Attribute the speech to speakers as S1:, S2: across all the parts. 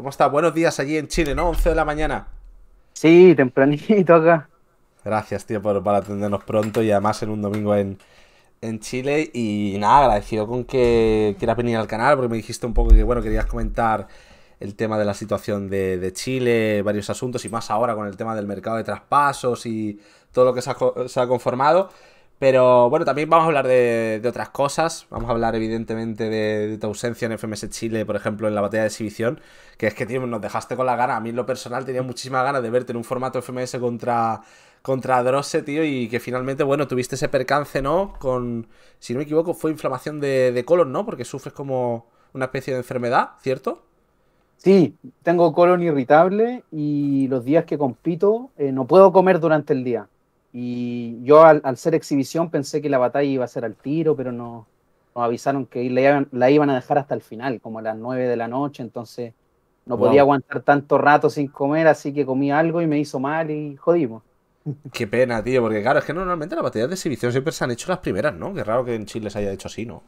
S1: ¿Cómo está? Buenos días allí en Chile, ¿no? 11 de la mañana. Sí, tempranito acá. Gracias, tío, por, atendernos pronto y además en un domingo en, Chile. Y nada, agradecido con que quieras venir al canal, porque me dijiste un poco que, bueno, querías comentar el tema de la situación de, Chile, varios asuntos, y más ahora con el tema del mercado de traspasos y todo lo que se ha, se ha conformado. Pero bueno, también vamos a hablar de, otras cosas. Vamos a hablar, evidentemente, de, tu ausencia en FMS Chile, por ejemplo, en la batalla de exhibición. Que es que, tío, nos dejaste con la gana. A mí, en lo personal, tenía muchísima ganas de verte en un formato FMS contra, contra tío. Y que finalmente, bueno, tuviste ese percance, ¿no? Con, si no me equivoco, fue inflamación de, de colon, ¿no? Porque sufres como una especie de enfermedad, ¿cierto? Sí, tengo colon irritable y los días que compito eh, no puedo comer durante
S2: el día. Y yo al, ser exhibición pensé que la batalla iba a ser al tiro, pero no, nos avisaron que la, iban a dejar hasta el final, como a las 9 de la noche, entonces no podía aguantar tanto rato sin comer, así que comí algo y me hizo mal y jodimos.
S1: Qué pena, tío, porque claro, es que normalmente las batallas de exhibición siempre se han hecho las primeras, ¿no? Qué raro que en Chile se haya hecho así, ¿no?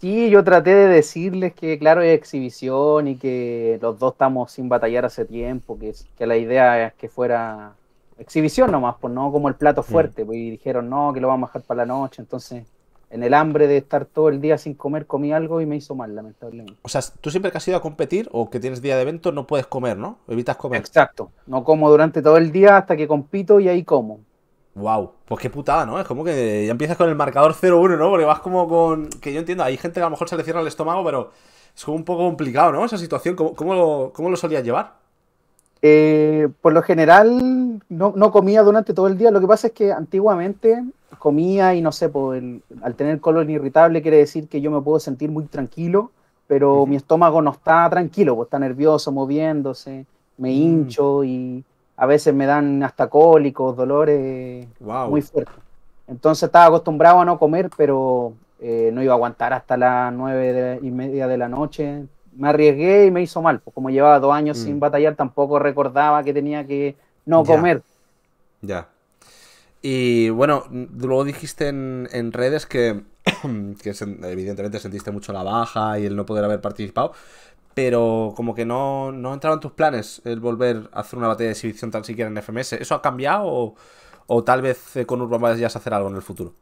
S2: Sí, yo traté de decirles que, claro, es exhibición y que los dos estamos sin batallar hace tiempo, que, que la idea es que fuera exhibición nomás, pues no como el plato mm. fuerte, pues, y dijeron, no, que lo vamos a dejar para la noche, entonces en el hambre de estar todo el día sin comer comí algo y me hizo mal, lamentablemente.
S1: O sea, tú siempre que has ido a competir o que tienes día de evento no puedes comer, ¿no? Evitas comer. Exacto, no como durante todo el día hasta que compito y ahí como. Wow, pues qué putada, ¿no? Es como que ya empiezas con el marcador 0-1, ¿no? Porque vas como con... Que yo entiendo, hay gente que a lo mejor se le cierra el estómago, pero es como un poco complicado, ¿no? Esa situación, ¿cómo, cómo lo solías llevar?
S2: Eh, por lo general no, comía durante todo el día. Lo que pasa es que antiguamente comía y no sé, por pues, al tener colon irritable quiere decir que yo me puedo sentir muy tranquilo, pero mi estómago no está tranquilo, pues, está nervioso, moviéndose, me mm. hincho y a veces me dan hasta cólicos, dolores muy fuertes. Entonces estaba acostumbrado a no comer, pero eh, no iba a aguantar hasta las nueve y media de la noche me arriesgué y me hizo mal, porque como llevaba dos años sin mm. batallar, tampoco recordaba que tenía que
S1: no comer. Ya. Y bueno, luego dijiste en, redes que, evidentemente sentiste mucho la baja y el no poder haber participado, pero como que no, no entraban tus planes el volver a hacer una batalla de exhibición tan siquiera en FMS. ¿Eso ha cambiado o, o tal vez con Urban vayas a hacer algo en el futuro?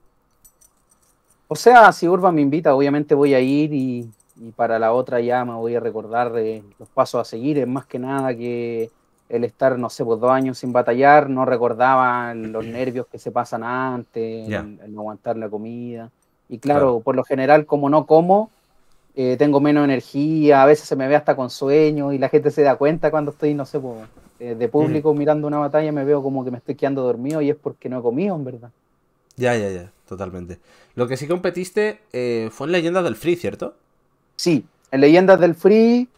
S1: O sea, si Urban
S2: me invita, obviamente voy a ir y y para la otra ya me voy a recordar de los pasos a seguir, es más que nada que el estar, no sé, por pues, dos años sin batallar, no recordaba los nervios que se pasan antes, el, no aguantar la comida. Y claro, por lo general, como no como, eh, tengo menos energía, a veces se me ve hasta con sueño y la gente se da cuenta cuando estoy, no sé, pues, eh, de público mirando una batalla, me veo como que me estoy quedando dormido y es porque no he comido, en verdad.
S1: Ya, ya, ya, totalmente. Lo que sí competiste eh, fue en leyenda del Free, ¿cierto?
S2: Sí, en Leyendas del Free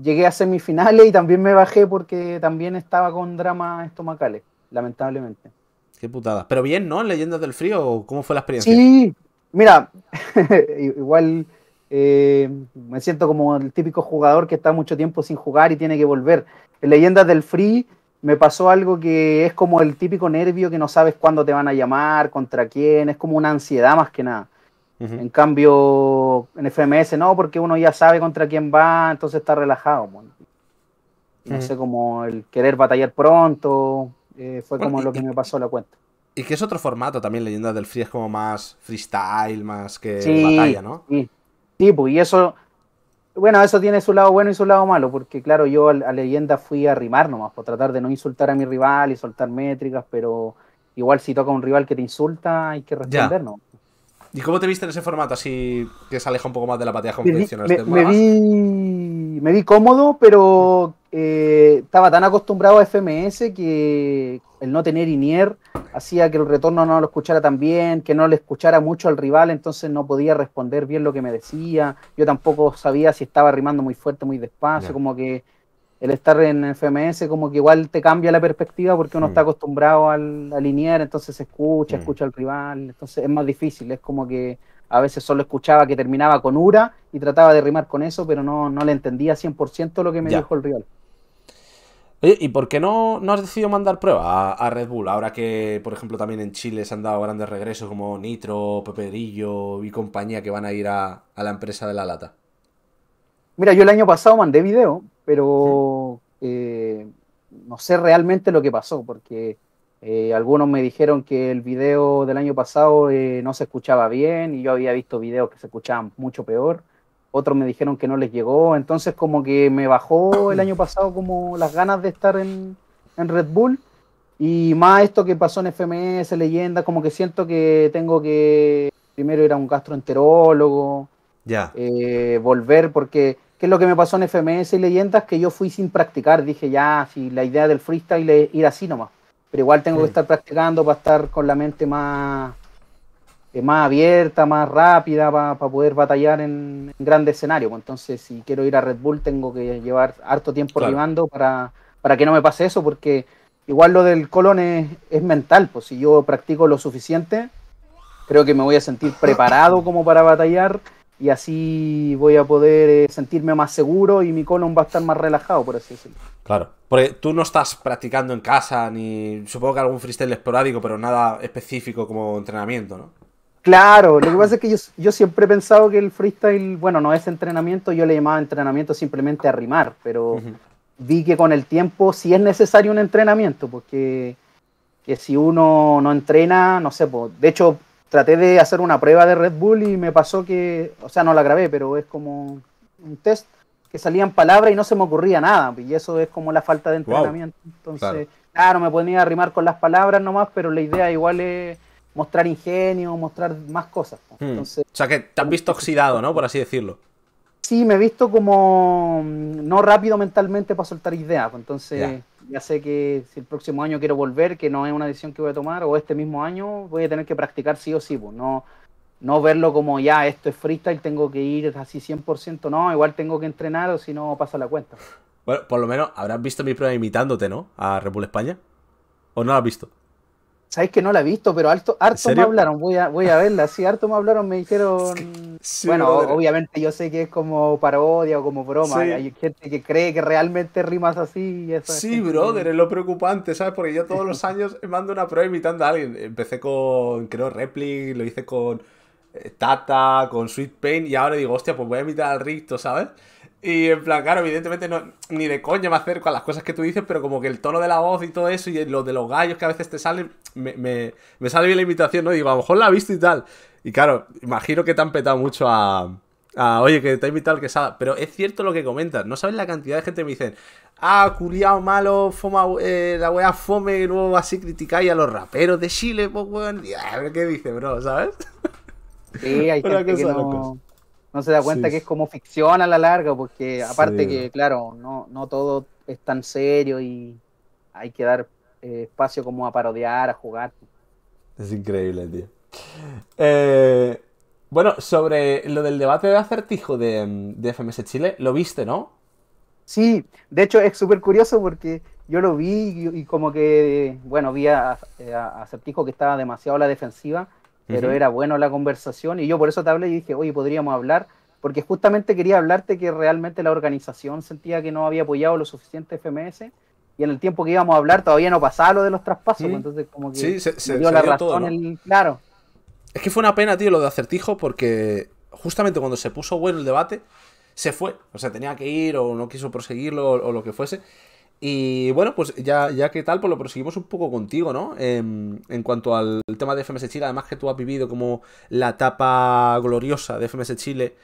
S2: llegué a semifinales y también me bajé porque también estaba con drama estomacales, lamentablemente.
S1: Qué putada. Pero bien, ¿no? En Leyendas del o ¿cómo fue la experiencia?
S2: Sí, mira, igual eh, me siento como el típico jugador que está mucho tiempo sin jugar y tiene que volver. En Leyendas del Free me pasó algo que es como el típico nervio que no sabes cuándo te van a llamar, contra quién, es como una ansiedad más que nada. En cambio, en FMS no, porque uno ya sabe contra quién va, entonces está relajado. No sé, como el querer batallar pronto, eh, fue como lo que me pasó la
S1: cuenta. Y que es otro formato también, leyenda del Free, es como más freestyle, más que batalla, ¿no? Sí, tipo, y eso,
S2: bueno, eso tiene su lado bueno y su lado malo, porque claro, yo a, Leyenda fui a rimar nomás, por tratar de no insultar a mi rival y soltar métricas, pero igual si toca un rival que te insulta, hay que responder, ¿no?
S1: ¿Y cómo te viste en ese formato así que se aleja un poco más de la patea convencional?
S2: Me, me, vi, cómodo, pero eh, estaba tan acostumbrado a FMS que el no tener Inier hacía que el retorno no lo escuchara tan bien, que no le escuchara mucho al rival, entonces no podía responder bien lo que me decía. Yo tampoco sabía si estaba rimando muy fuerte, muy despacio, como que el estar en FMS como que igual te cambia la perspectiva porque uno está acostumbrado al, a linear, entonces escucha, escucha al rival, entonces es más difícil, es como que a veces solo escuchaba que terminaba con URA y trataba de rimar con eso, pero no, le entendía 100% lo que me dijo el rival.
S1: Oye, ¿y por qué no, no has decidido mandar pruebas a, Red Bull? Ahora que, por ejemplo, también en Chile se han dado grandes regresos como Nitro, Peperillo y compañía que van a ir a, a la empresa de la lata.
S2: Mira, yo el año pasado mandé video, pero eh, no sé realmente lo que pasó, porque eh, algunos me dijeron que el video del año pasado eh, no se escuchaba bien y yo había visto videos que se escuchaban mucho peor. Otros me dijeron que no les llegó, entonces como que me bajó el año pasado como las ganas de estar en, Red Bull. Y más esto que pasó en FMS, leyenda, como que siento que tengo que primero ir a un gastroenterólogo, ya. volver, porque ¿Qué es lo que me pasó en FMS y leyendas, que yo fui sin practicar. Dije, ya, si la idea del freestyle es ir así nomás. Pero igual tengo que estar practicando para estar con la mente más, eh, más abierta, más rápida, para, poder batallar en, grandes escenarios. Pues entonces, si quiero ir a Red Bull, tengo que llevar harto tiempo claro. para, para que no me pase eso, porque igual lo del colon es, es mental. Pues si yo practico lo suficiente, creo que me voy a sentir preparado como para batallar y así voy a poder eh, sentirme más seguro y mi colon va a estar más relajado, por
S1: así decirlo. Claro, porque tú no estás practicando en casa ni supongo que algún freestyle esporádico, pero nada específico como entrenamiento, ¿no?
S2: Claro, lo que pasa es que yo, siempre he pensado que el freestyle, bueno, no es entrenamiento, yo le llamaba entrenamiento simplemente a rimar, pero vi que con el tiempo sí es necesario un entrenamiento, porque que si uno no entrena, no sé, pues, de hecho traté de hacer una prueba de Red Bull y me pasó que, o sea, no la grabé, pero es como un test que salían palabras y no se me ocurría nada, y eso es como la falta de entrenamiento. Entonces, claro. me ponía a arrimar con las palabras nomás, pero la idea igual es mostrar ingenio, mostrar más cosas.
S1: Pues. Hmm. o sea, que te has visto oxidado, ¿no? Por así decirlo.
S2: Sí, me he visto como mm, no rápido mentalmente para soltar ideas, pues. entonces ya sé que si el próximo año quiero volver, que no es una decisión que voy a tomar, o este mismo año voy a tener que practicar sí o sí, pues no, no verlo como ya, esto es freestyle, tengo que ir así 100%, no, igual tengo que entrenar o si no pasa la cuenta.
S1: Bueno, por lo menos habrás visto mi prueba imitándote, ¿no? A Red España. ¿O no lo has visto?
S2: Sabéis que no la he visto, pero harto, harto me hablaron. Voy a, voy a verla. Sí, harto me hablaron. Me dijeron. bueno, obviamente yo sé que es como parodia o como broma. Hay gente que cree que realmente rimas así. sí, brother, es
S1: lo preocupante, ¿sabes? Porque yo todos los años mando una prueba imitando a alguien. Empecé con, creo, Replic, lo hice con eh, Tata, con Sweet Pain. Y ahora digo, hostia, pues voy a imitar al Ricto, ¿sabes? Y en plan, claro, evidentemente no, ni de coña me acerco a las cosas que tú dices, pero como que el tono de la voz y todo eso, y lo de los gallos que a veces te salen, me, me, sale bien la imitación, ¿no? digo, a lo mejor la ha visto y tal. Y claro, imagino que te han petado mucho a. oye, que te ha invitado que sabe. Pero es cierto lo que comentas, no sabes la cantidad de gente que me dicen, ah, culiao malo, foma, eh, la wea fome, y luego así criticáis a los raperos de Chile, pues weón. ¿Qué dice, bro? ¿Sabes? Sí, hay gente que no no se da cuenta que es
S2: como ficción a la larga, porque aparte que, claro, no, no todo es tan serio y hay que dar eh, espacio como a parodiar, a jugar.
S1: Es increíble, tío. Eh, bueno, sobre lo del debate de acertijo de, FMS Chile, lo viste, ¿no? Sí, de
S2: hecho es súper curioso porque yo lo vi y, como que, bueno, vi a Acertijo que estaba demasiado a la defensiva pero era bueno la conversación y yo por eso te hablé y dije, oye, podríamos hablar, porque justamente quería hablarte que realmente la organización sentía que no había apoyado lo suficiente FMS y en el tiempo que íbamos a hablar todavía no pasaba lo de los traspasos, pues, entonces como que se, dio la razón, claro.
S1: Es que fue una pena, tío, lo de acertijo, porque justamente cuando se puso bueno el debate, se fue, o sea, tenía que ir o no quiso proseguirlo o lo que fuese. Y bueno, pues ya, que tal, pues lo proseguimos un poco contigo, ¿no? Em, en cuanto al tema de FMS Chile, además que tú has vivido como la etapa gloriosa de FMS Chile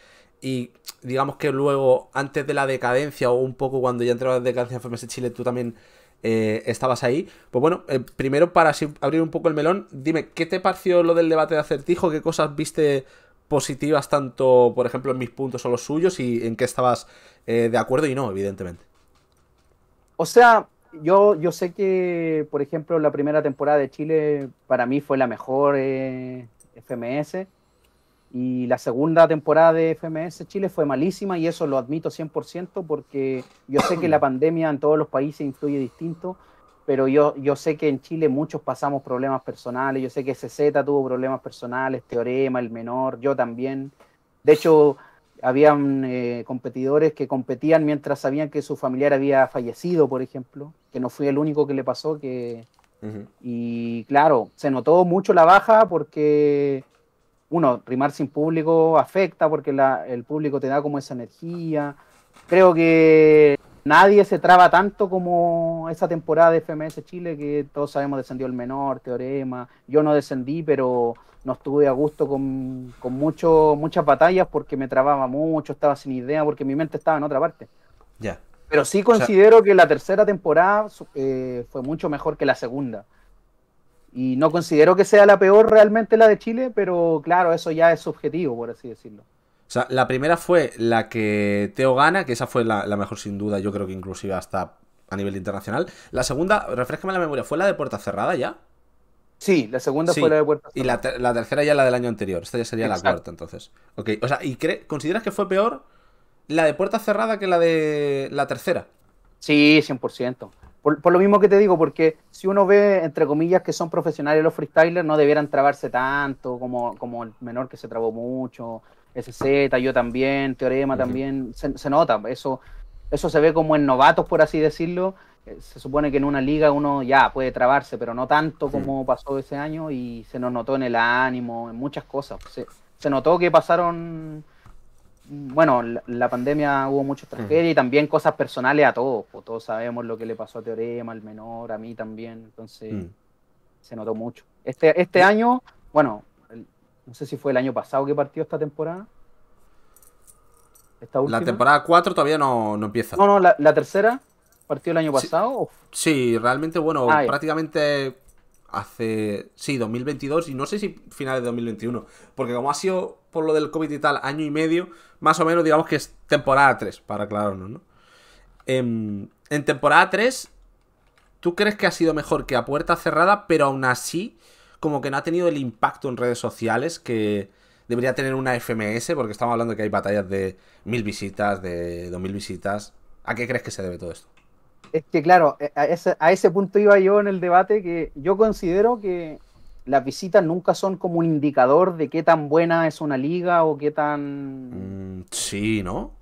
S1: y digamos que luego, antes de la decadencia o un poco cuando ya entraba la decadencia de FMS Chile, tú también eh, estabas ahí. Pues bueno, eh, primero para abrir un poco el melón, dime, ¿qué te pareció lo del debate de acertijo? ¿Qué cosas viste positivas tanto, por ejemplo, en mis puntos o los suyos y en qué estabas eh, de acuerdo y no, evidentemente?
S2: O sea, yo, yo sé que, por ejemplo, la primera temporada de Chile para mí fue la mejor eh, FMS y la segunda temporada de FMS Chile fue malísima y eso lo admito 100% porque yo sé que la pandemia en todos los países influye distinto, pero yo, yo sé que en Chile muchos pasamos problemas personales, yo sé que CZ tuvo problemas personales, Teorema, el menor, yo también. De hecho, habían eh, competidores que competían mientras sabían que su familiar había fallecido, por ejemplo, que no fui el único que le pasó, que... Y claro, se notó mucho la baja porque, uno, rimar sin público afecta porque el público te da como esa energía. Creo que nadie se traba tanto como esa temporada de FMS Chile que todos sabemos descendió el menor, Teorema. Yo no descendí, pero no estuve a gusto con, mucho, muchas batallas porque me trababa mucho, estaba sin idea, porque mi mente estaba en otra parte. Ya. Pero sí considero que la tercera temporada eh, fue mucho mejor que la segunda. Y no considero que sea la peor realmente la de Chile, pero claro, eso ya es subjetivo, por así decirlo.
S1: O sea, la primera fue la que Teo gana, que esa fue la, mejor sin duda, yo creo que inclusive hasta a nivel internacional. La segunda, refrescame la memoria, ¿fue la de puerta cerrada ya? Sí, la segunda fue la de puerta cerrada. Y la, tercera ya la del año anterior. Esta ya sería la cuarta, entonces. Ok, o sea, ¿y consideras que fue peor la de puerta cerrada que la de la tercera? Sí, 100%.
S2: Por, por, lo mismo que te digo, porque si uno ve, entre comillas, que son profesionales los freestylers, no debieran trabarse tanto como, como el menor que se trabó mucho, SZ, yo también, Teorema también, se, nota, eso, eso se ve como en novatos, por así decirlo. Eh, se supone que en una liga uno ya puede trabarse, pero no tanto como pasó ese año y se nos notó en el ánimo, en muchas cosas. Se, notó que pasaron, mm, bueno, la, pandemia hubo muchas tragedias y también cosas personales a todos. Pues, todos sabemos lo que le pasó a Teorema, al menor, a mí también, entonces mm. se notó mucho. Este, este año, bueno, no sé si fue el año pasado que partió esta temporada.
S1: La temporada 4 todavía no, empieza. No,
S2: no, la, tercera partió el año pasado.
S1: Sí, realmente, bueno, ah, prácticamente hace, sí, 2022 y no sé si finales de 2021, porque como ha sido por lo del COVID y tal, año y medio, más o menos digamos que es temporada 3, para aclararnos, ¿no? En, em, en temporada 3, ¿tú crees que ha sido mejor que a puerta cerrada, pero aún así como que no ha tenido el impacto en redes sociales que debería tener una FMS, porque estamos hablando que hay batallas de mil visitas, de dos mil visitas. ¿A qué crees que se debe todo esto?
S2: Es que claro, a ese, punto iba yo en el debate que yo considero que las visitas nunca son como un indicador de qué tan buena es una liga o qué tan...
S1: Mm, sí, ¿no?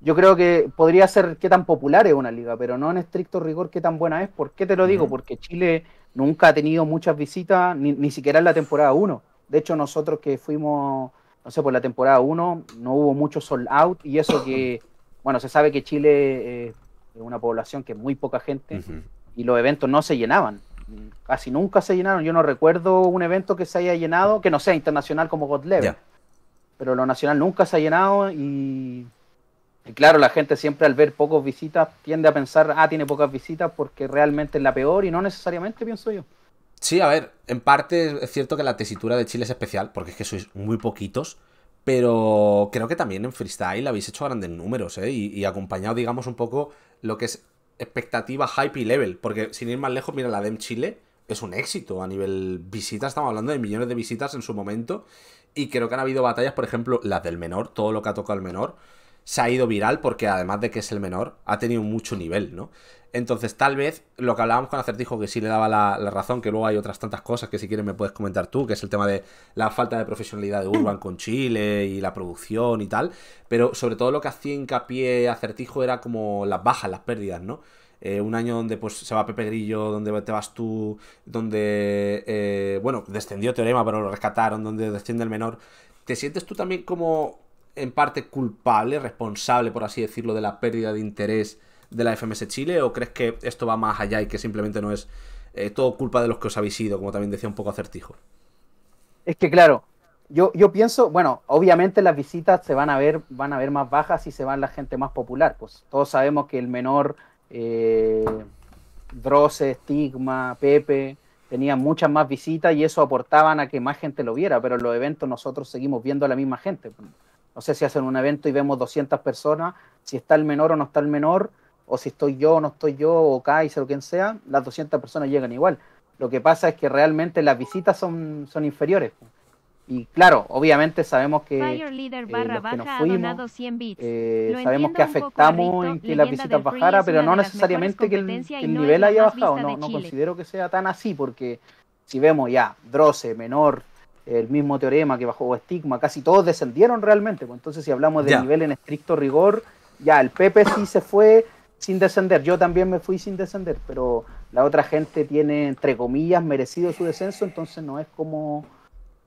S2: Yo creo que podría ser qué tan popular es una liga, pero no en estricto rigor qué tan buena es. ¿Por qué te lo digo? Porque Chile nunca ha tenido muchas visitas, ni, siquiera en la temporada 1. De hecho, nosotros que fuimos, no sé, por la temporada 1, no hubo mucho sold out y eso que, bueno, se sabe que Chile eh, es una población que es muy poca gente y los eventos no se llenaban. Casi nunca se llenaron. Yo no recuerdo un evento que se haya llenado, que no sea internacional como God Level. Pero lo nacional nunca se ha llenado y y claro, la gente siempre al ver pocos visitas tiende a pensar, ah, tiene pocas visitas porque realmente es la peor y no necesariamente pienso yo.
S1: Sí, a ver, en parte es cierto que la tesitura de Chile es especial porque es que sois muy poquitos, pero creo que también en freestyle habéis hecho grandes números ¿eh? y, y acompañado, digamos, un poco lo que es expectativa, hype y level, porque sin ir más lejos, mira, la DEM Chile es un éxito a nivel visitas, estamos hablando de millones de visitas en su momento y creo que han habido batallas, por ejemplo, las del menor, todo lo que ha tocado el menor se ha ido viral porque además de que es el menor, ha tenido mucho nivel, ¿no? Entonces, tal vez lo que hablábamos con Acertijo, que sí le daba la, razón, que luego hay otras tantas cosas que si quieres me puedes comentar tú, que es el tema de la falta de profesionalidad de Urban con Chile y la producción y tal, pero sobre todo lo que hacía hincapié Acertijo era como las bajas, las pérdidas, ¿no? Eh, un año donde pues, se va Pepe Grillo, donde te vas tú, donde, eh, bueno, descendió Teorema, pero lo rescataron, donde desciende el menor. ¿Te sientes tú también como en parte culpable, responsable, por así decirlo, de la pérdida de interés de la FMS Chile? ¿O crees que esto va más allá y que simplemente no es eh, todo culpa de los que os habéis ido, como también decía un poco acertijo?
S2: Es que claro, yo, yo pienso, bueno, obviamente las visitas se van a ver, van a ver más bajas y se van la gente más popular. Pues todos sabemos que el menor eh, Stigma, Pepe, tenían muchas más visitas y eso aportaban a que más gente lo viera, pero en los eventos nosotros seguimos viendo a la misma gente. No sé si hacen un evento y vemos 200 personas, si está el menor o no está el menor, o si estoy yo o no estoy yo, o Kaiser o quien sea, las 200 personas llegan igual. Lo que pasa es que realmente las visitas son, son inferiores. Y claro, obviamente sabemos que, eh, que nos fuimos, eh, sabemos que afectamos en que las visitas bajara, pero no necesariamente que el, nivel haya bajado. No, considero que sea tan así, porque si vemos ya, Droce, menor, el mismo teorema que bajo estigma, casi todos descendieron realmente. Pues. entonces, si hablamos de nivel en estricto rigor, ya el Pepe sí se fue sin descender. Yo también me fui sin descender, pero la otra gente tiene, entre comillas, merecido su descenso, entonces no es como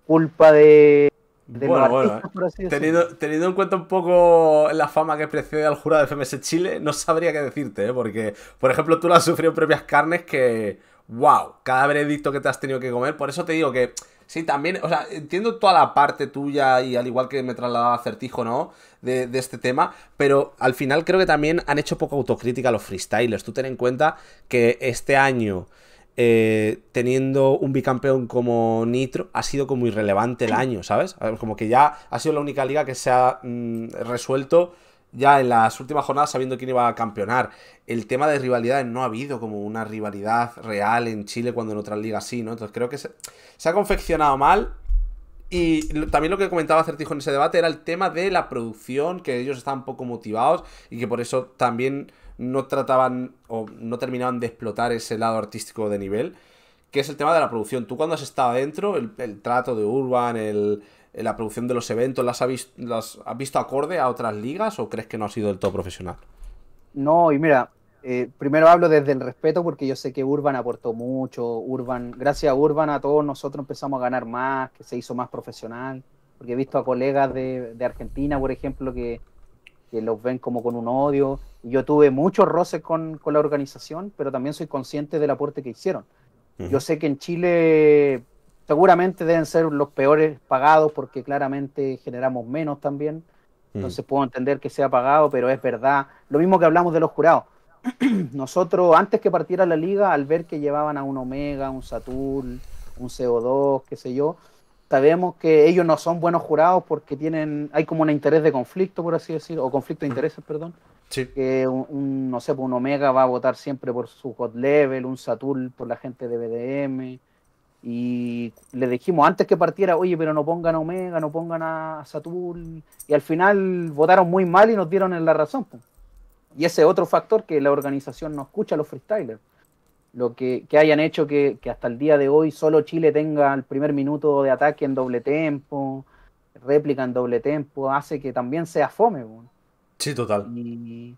S2: culpa de.
S1: bueno, bueno. teniendo, en cuenta un poco la fama que precede al jurado de FMS Chile, no sabría qué decirte, ¿eh? porque, por ejemplo, tú lo has sufrido en propias carnes que, wow, cada veredicto que te has tenido que comer, por eso te digo que Sí, también, o sea, entiendo toda la parte tuya y al igual que me trasladaba Certijo, ¿no? De, este tema, pero al final creo que también han hecho poca autocrítica los freestylers. Tú ten en cuenta que este año, eh, teniendo un bicampeón como Nitro, ha sido como irrelevante el año, ¿sabes? Como que ya ha sido la única liga que se ha mm, resuelto ya en las últimas jornadas sabiendo quién iba a campeonar. El tema de rivalidades no ha habido como una rivalidad real en Chile cuando en otras ligas sí, ¿no? Entonces creo que se, ha confeccionado mal. Y también lo que comentaba Certijo en ese debate era el tema de la producción, que ellos estaban poco motivados y que por eso también no trataban o no terminaban de explotar ese lado artístico de nivel, que es el tema de la producción. Tú cuando has estado adentro, el trato de Urban, el, la producción de los eventos, ¿las has, visto, ¿las visto acorde a otras ligas o crees que no ha sido del todo profesional?
S2: No, y mira, eh, primero hablo desde el respeto porque yo sé que Urban aportó mucho, Urban, gracias a Urban a todos nosotros empezamos a ganar más, que se hizo más profesional, porque he visto a colegas de, Argentina, por ejemplo, que, los ven como con un odio, yo tuve muchos roces con, la organización, pero también soy consciente del aporte que hicieron. Yo sé que en Chile seguramente deben ser los peores pagados porque claramente generamos menos también. Mm. Entonces puedo entender que sea pagado, pero es verdad. Lo mismo que hablamos de los jurados. Nosotros, antes que partiera la liga, al ver que llevaban a un Omega, un Saturn, un CO2, qué sé yo, sabemos que ellos no son buenos jurados porque tienen, hay como un interés de conflicto, por así decirlo, o conflicto de mm. intereses, perdón. Sí. Que un, no sé, pues, un Omega va a votar siempre por su hot level, un Saturn por la gente de BDM, y le dijimos antes que partiera, oye, pero no pongan a Omega, no pongan a Saturn. Y al final votaron muy mal y nos dieron en la razón. Y ese es otro factor que la organización no escucha a los freestylers. Lo que, hayan hecho que, hasta el día de hoy solo Chile tenga el primer minuto de ataque en doble tempo, réplica en doble tempo, hace que también sea fome.
S1: Sí, total. Y,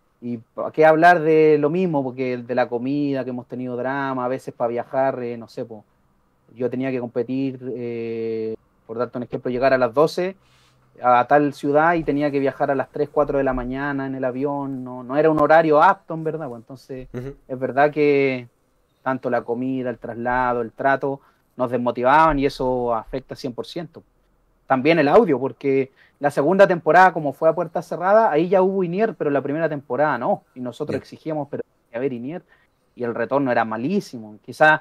S2: qué hablar de lo mismo, porque de la comida, que hemos tenido drama, a veces para viajar, eh, no sé, pues yo tenía que competir, eh, por darte un ejemplo, llegar a las 12 a tal ciudad y tenía que viajar a las 3, 4 de la mañana en el avión, no, era un horario apto, en verdad. Pues, entonces, es verdad que tanto la comida, el traslado, el trato, nos desmotivaban y eso afecta 100%. También el audio, porque la segunda temporada, como fue a puerta cerrada, ahí ya hubo INIER, pero la primera temporada no. Y nosotros exigíamos, pero había INIER, y el retorno era malísimo. quizás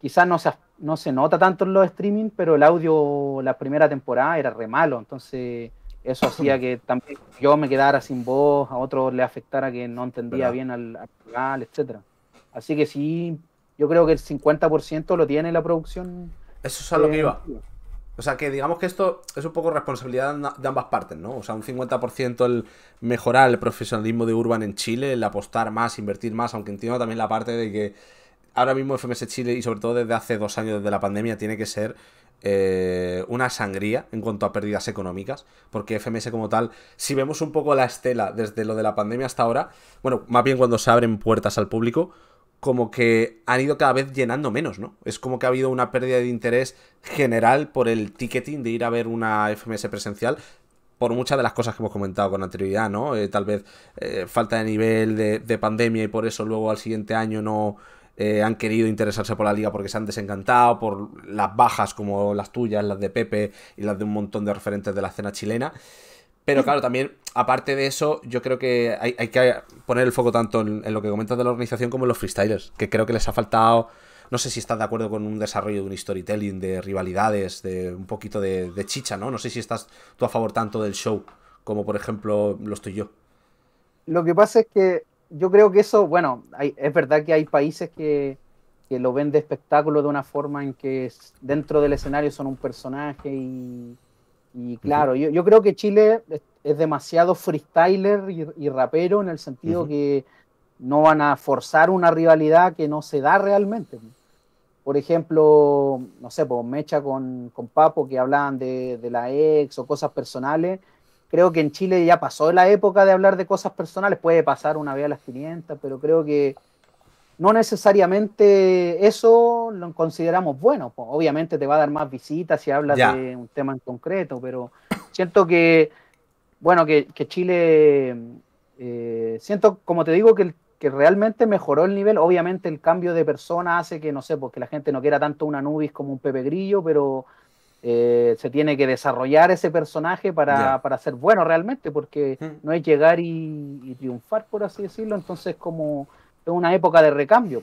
S2: quizá no se no se nota tanto en los streaming, pero el audio la primera temporada era re malo, entonces eso hacía que yo me quedara sin voz, a otros le afectara que no entendía bien al, canal, etcétera. Así que sí, yo creo que el 50% lo tiene la producción.
S1: Eso es a lo que iba. Eh, o sea que digamos que esto es un poco responsabilidad de ambas partes, ¿no? O sea, un 50% el mejorar el profesionalismo de Urban en Chile, el apostar más, invertir más, aunque entiendo también la parte de que ahora mismo FMS Chile y sobre todo desde hace dos años, desde la pandemia, tiene que ser eh, una sangría en cuanto a pérdidas económicas, porque FMS como tal, si vemos un poco la estela desde lo de la pandemia hasta ahora, bueno, más bien cuando se abren puertas al público, como que han ido cada vez llenando menos, ¿no? Es como que ha habido una pérdida de interés general por el ticketing de ir a ver una FMS presencial. Por muchas de las cosas que hemos comentado con anterioridad, ¿no? Eh, tal vez eh, falta de nivel de pandemia y por eso luego al siguiente año no, eh, han querido interesarse por la liga porque se han desencantado, por las bajas como las tuyas, las de Pepe y las de un montón de referentes de la escena chilena. Pero claro, también, aparte de eso, yo creo que hay, que poner el foco tanto en, lo que comentas de la organización como en los freestylers, que creo que les ha faltado. No sé si estás de acuerdo con un desarrollo de un storytelling, de rivalidades, de un poquito de, de chicha, ¿no? No sé si estás tú a favor tanto del show como, por ejemplo, lo estoy yo.
S2: Lo que pasa es que yo creo que eso, bueno, es verdad que hay países que, que, lo ven de espectáculo de una forma en que dentro del escenario son un personaje y, claro, yo, yo, creo que Chile es, demasiado freestyler y, y, rapero en el sentido que no van a forzar una rivalidad que no se da realmente. Por ejemplo, no sé, pues, Mecha con, con Papo que hablaban de, de la ex o cosas personales creo que en Chile ya pasó la época de hablar de cosas personales, puede pasar una vez a las 500, pero creo que no necesariamente eso lo consideramos bueno. obviamente te va a dar más visitas si hablas de un tema en concreto, pero siento que, bueno, que, Chile, eh, siento, como te digo, que, realmente mejoró el nivel. Obviamente el cambio de persona hace que, no sé, porque la gente no quiera tanto una Nubis como un Pepe Grillo, pero eh, se tiene que desarrollar ese personaje para, ser bueno realmente, porque hmm. no es llegar y, triunfar, por así decirlo. Entonces, como es una época de recambio.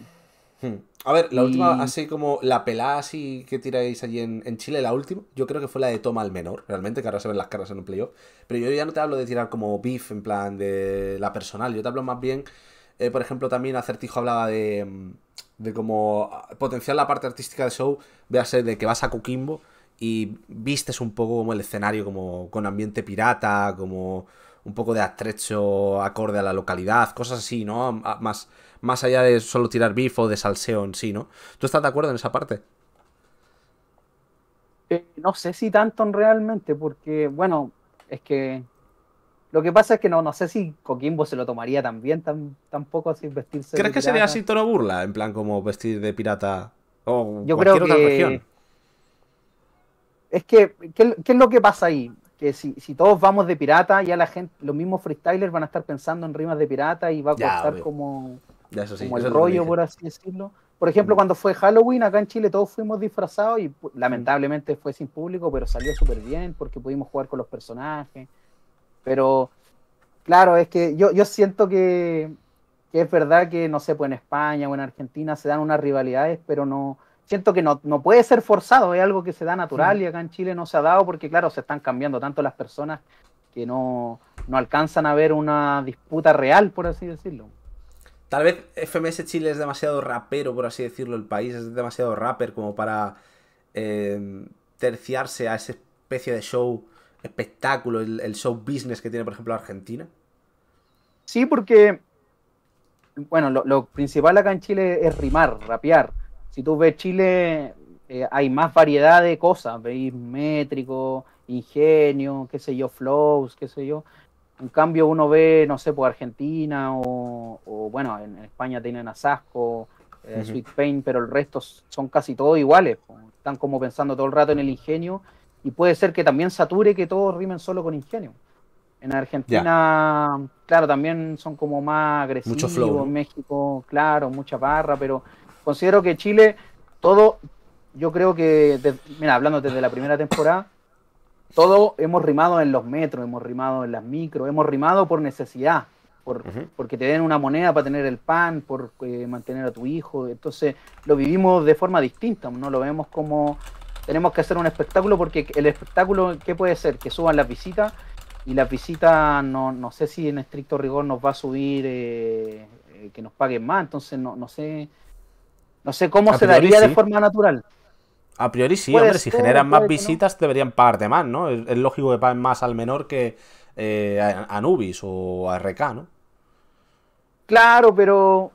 S1: Hmm. A ver, la última, así como la pelada así que tiráis allí en, Chile, la última, yo creo que fue la de Toma al Menor, realmente, que ahora se ven las caras en un playoff. Pero yo ya no te hablo de tirar como beef, en plan de la personal, yo te hablo más bien, eh, por ejemplo, también Acertijo hablaba de, de como potenciar la parte artística del show, ser de que vas a Coquimbo y vistes un poco como el escenario, como con ambiente pirata, como un poco de atrecho acorde a la localidad, cosas así, ¿no? más, más allá de solo tirar bifo, de salseo en sí, ¿no? ¿Tú estás de acuerdo en esa parte?
S2: Eh, no sé si tanto realmente, porque, bueno, es que lo que pasa es que no, no sé si Coquimbo se lo tomaría también, tan, tampoco así vestirse. ¿Crees que sería así
S1: tono burla? En plan, como vestir de pirata. O Yo cualquier otra región
S2: es que, ¿qué, es lo que pasa ahí? Que si, todos vamos de pirata, ya la gente, los mismos freestylers van a estar pensando en rimas de pirata y va a costar como,
S1: el rollo, por
S2: así decirlo. Por ejemplo, mm. cuando fue Halloween acá en Chile todos fuimos disfrazados y mm. lamentablemente fue sin público, pero salió súper bien porque pudimos jugar con los personajes. Pero claro, es que yo, yo siento que, que, es verdad que, no sé, pues en España o en Argentina se dan unas rivalidades, pero no, siento que no, puede ser forzado, es algo que se da natural y acá en Chile no se ha dado porque, claro, se están cambiando tanto las personas que no, alcanzan a ver una disputa real, por así decirlo.
S1: Tal vez FMS Chile es demasiado rapero, por así decirlo, el país es demasiado rapper como para eh, terciarse a esa especie de show, espectáculo, el, show business que tiene, por ejemplo, Argentina. Sí, porque bueno, lo, principal
S2: acá en Chile es rimar, rapear. Si tú ves Chile, eh, hay más variedad de cosas, veis métrico, ingenio, qué sé yo, flows, qué sé yo. En cambio, uno ve, no sé, por pues, Argentina o, bueno, en, España tienen a Sasco, eh, Sweet Pain, pero el resto son casi todos iguales. Están como pensando todo el rato en el ingenio y puede ser que también sature que todos rimen solo con ingenio. En Argentina, claro, también son como más agresivos. Mucho flow, En México, claro, mucha barra, pero Considero que Chile, todo, yo creo que, mira, hablando desde la primera temporada, todo hemos rimado en los metros, hemos rimado en las micros, hemos rimado por necesidad, por, porque te den una moneda para tener el pan, por eh, mantener a tu hijo. Entonces lo vivimos de forma distinta, no lo vemos como tenemos que hacer un espectáculo porque el espectáculo, ¿qué puede ser? Que suban las visitas y la visita no, no sé si en estricto rigor nos va a subir eh, eh, que nos paguen más, entonces no, no sé no sé cómo se daría de forma natural.
S1: A priori sí, hombre, si generan más visitas deberían pagarte más, ¿no? Es, lógico que paguen más al menor que eh, a Nubis o a RK, ¿no?
S2: Claro, pero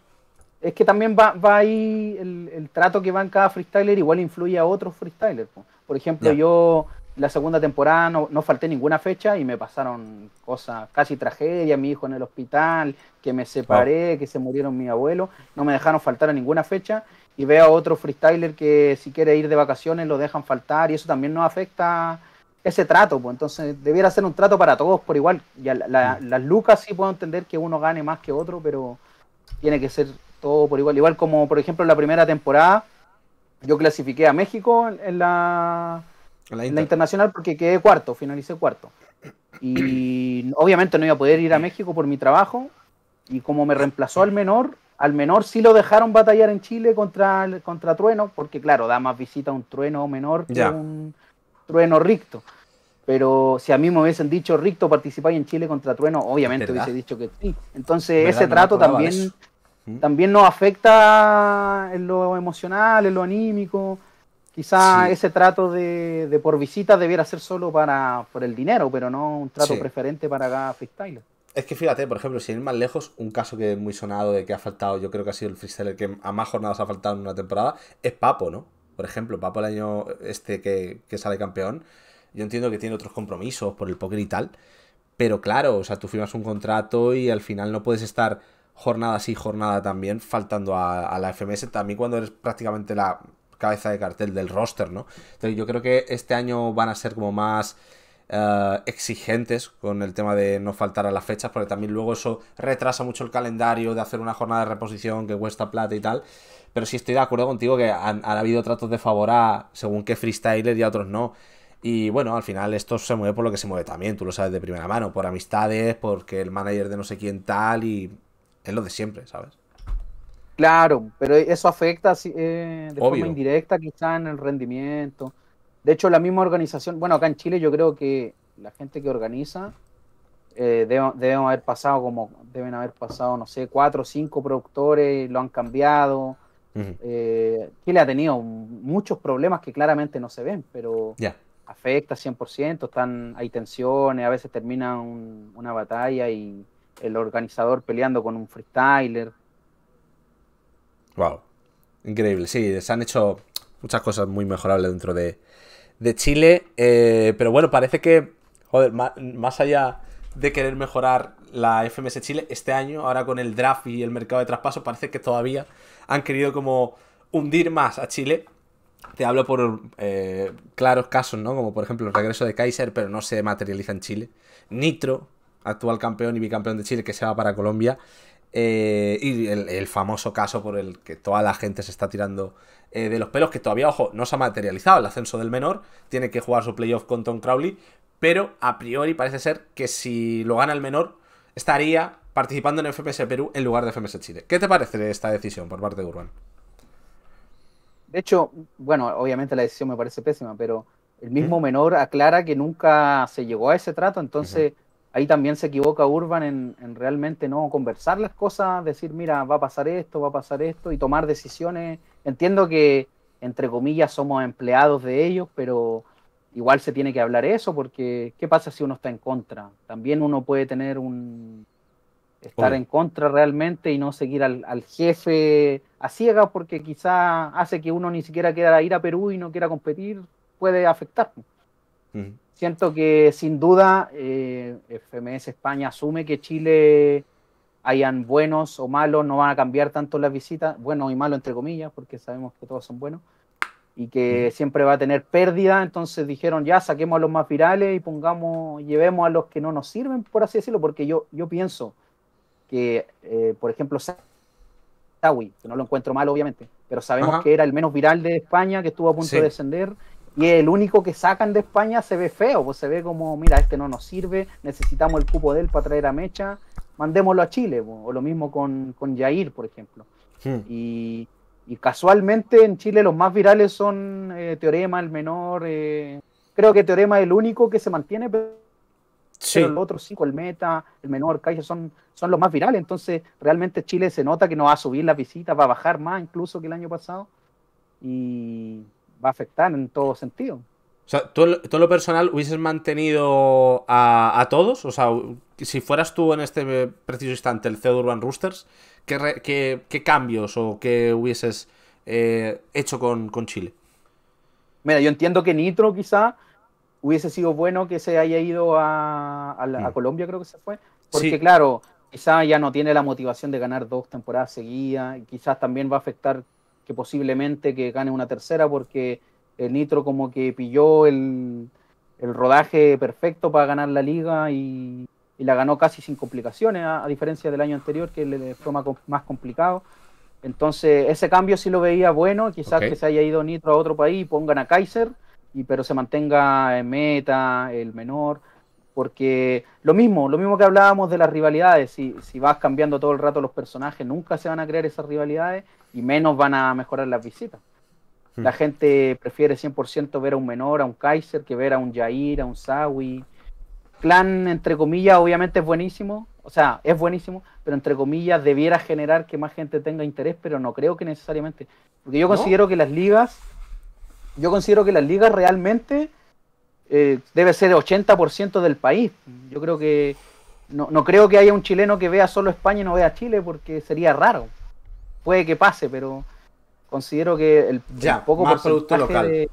S2: es que también va, va ahí el, trato que va en cada freestyler, igual influye a otros freestyler. Por ejemplo, yo la segunda temporada no, no, falté ninguna fecha y me pasaron cosas, casi tragedia, mi hijo en el hospital, que me separé, que se murieron mi abuelo, no me dejaron faltar a ninguna fecha y veo a otro freestyler que si quiere ir de vacaciones lo dejan faltar y eso también nos afecta ese trato, pues entonces debiera ser un trato para todos por igual. Ya la, mm. las lucas sí puedo entender que uno gane más que otro, pero tiene que ser todo por igual. Igual como por ejemplo en la primera temporada yo clasifiqué a México en la la, internacional porque quedé cuarto, finalicé cuarto. Y obviamente no iba a poder ir a México por mi trabajo. Y como me reemplazó al menor, al menor sí lo dejaron batallar en Chile contra, contra Trueno, porque claro, da más visita a un Trueno menor que ya. un Trueno ricto. Pero si a mí me hubiesen dicho Ricto participáis en Chile contra Trueno, obviamente hubiese dicho que sí. Entonces ese trato también, ¿Mm? también nos afecta en lo emocional, en lo anímico. Quizá ese trato de, por visita debiera ser solo para por el dinero, pero no un trato preferente para cada freestyle
S1: Es que fíjate, por ejemplo, si ir más lejos, un caso que es muy sonado de que ha faltado, yo creo que ha sido el freestyle que a más jornadas ha faltado en una temporada, es Papo, ¿no? Por ejemplo, Papo el año este que, sale campeón, yo entiendo que tiene otros compromisos por el póker y tal, pero claro, o sea, tú firmas un contrato y al final no puedes estar jornada sí, jornada también, faltando a la FMS también cuando eres prácticamente la cabeza de cartel del roster, ¿no? Entonces yo creo que este año van a ser como más eh, exigentes con el tema de no faltar a las fechas, porque también luego eso retrasa mucho el calendario de hacer una jornada de reposición que cuesta plata y tal. Pero sí estoy de acuerdo contigo que han, habido tratos de favor a según qué freestyler y a otros no. Y bueno, al final esto se mueve por lo que se mueve también, tú lo sabes de primera mano, por amistades, porque el manager de no sé quién tal y es lo de siempre, ¿sabes? Claro,
S2: pero eso afecta eh, de forma
S1: indirecta quizá en el rendimiento.
S2: De hecho, la misma organización, bueno, acá en Chile yo creo que la gente que organiza eh, deben, haber pasado como, deben haber pasado, no sé, cuatro o cinco productores, lo han cambiado. Eh, Chile ha tenido muchos problemas que claramente no se ven, pero afecta 100%, están, hay tensiones, a veces termina una batalla y el organizador peleando con un freestyler.
S1: Wow. Increíble, sí, se han hecho muchas cosas muy mejorables dentro de, Chile, eh, pero bueno, parece que, joder, más, allá de querer mejorar la FMS Chile este año, ahora con el draft y el mercado de traspaso parece que todavía han querido como hundir más a Chile. Te hablo por eh, claros casos, ¿no? Como por ejemplo el regreso de Kaiser, pero no se materializa en Chile. Nitro, actual campeón y bicampeón de Chile, que se va para Colombia. Eh, y el, famoso caso por el que toda la gente se está tirando eh, de los pelos, que todavía, ojo, no se ha materializado el ascenso del menor, tiene que jugar su playoff con Tom Crowley, pero a priori parece ser que si lo gana el menor, estaría participando en FMS Perú en lugar de FMS Chile. ¿Qué te parece de esta decisión por parte de Urban?
S2: De hecho, bueno, obviamente la decisión me parece pésima, pero el mismo menor aclara que nunca se llegó a ese trato, entonces ahí también se equivoca Urban en, realmente no conversar las cosas, decir, mira, va a pasar esto, va a pasar esto, y tomar decisiones. Entiendo que, entre comillas, somos empleados de ellos, pero igual se tiene que hablar eso, porque ¿qué pasa si uno está en contra? También uno puede tener un... estar en contra realmente y no seguir al, jefe a ciegas, porque quizá hace que uno ni siquiera quiera ir a Perú y no quiera competir, puede afectar siento que sin duda eh, FMS España asume que Chile hayan buenos o malos, no van a cambiar tanto las visitas, buenos y malos entre comillas, porque sabemos que todos son buenos, y que siempre va a tener pérdida, entonces dijeron ya saquemos a los más virales y pongamos, llevemos a los que no nos sirven, por así decirlo, porque yo, yo pienso que, eh, por ejemplo, Sawi, que no lo encuentro mal obviamente, pero sabemos que era el menos viral de España, que estuvo a punto de descender, y el único que sacan de España se ve feo, pues se ve como, mira, este no nos sirve, necesitamos el cupo de él para traer a Mecha, mandémoslo a Chile, pues. o lo mismo con, con por ejemplo. Hmm. Y, casualmente en Chile los más virales son eh, Teorema, el menor, eh, creo que Teorema es el único que se mantiene, pero Sí. Pero los otros cinco, el Meta, el Menor, Caixa, son, son los más virales. Entonces, realmente Chile se nota que no va a subir las visitas, va a bajar más incluso que el año pasado. Y, va a afectar en todo sentido. O
S1: sea, ¿tú, lo personal hubieses mantenido a, todos? O sea, si fueras tú en este preciso instante el CEO de Urban Roosters, ¿qué, cambios o qué hubieses eh, hecho con, Chile? Mira, yo entiendo que
S2: Nitro quizá hubiese sido bueno que se haya ido a, mm. Colombia, creo que se fue. Porque claro, quizá ya no tiene la motivación de ganar dos temporadas seguidas, y quizás también va a afectar que posiblemente que gane una tercera porque el Nitro como que pilló el, rodaje perfecto para ganar la liga y, la ganó casi sin complicaciones, a, diferencia del año anterior que le fue más, complicado. Entonces, ese cambio sí lo veía bueno, quizás que se haya ido Nitro a otro país y pongan a Kaiser, y, pero se mantenga en meta, el menor porque lo mismo, lo mismo que hablábamos de las rivalidades, si, si vas cambiando todo el rato los personajes, nunca se van a crear esas rivalidades y menos van a mejorar las visitas. Hmm. La gente prefiere 100% ver a un menor, a un Kaiser, que ver a un Jair, a un Sawi. Plan entre comillas, obviamente es buenísimo, o sea, es buenísimo, pero entre comillas debiera generar que más gente tenga interés, pero no creo que necesariamente. Porque yo considero que las ligas, yo considero que las ligas realmente eh, debe ser 80% del país. Yo creo que no, no, creo que haya un chileno que vea solo España y no vea Chile porque sería raro. Puede que
S1: pase, pero considero que el, ya, poco más producto local.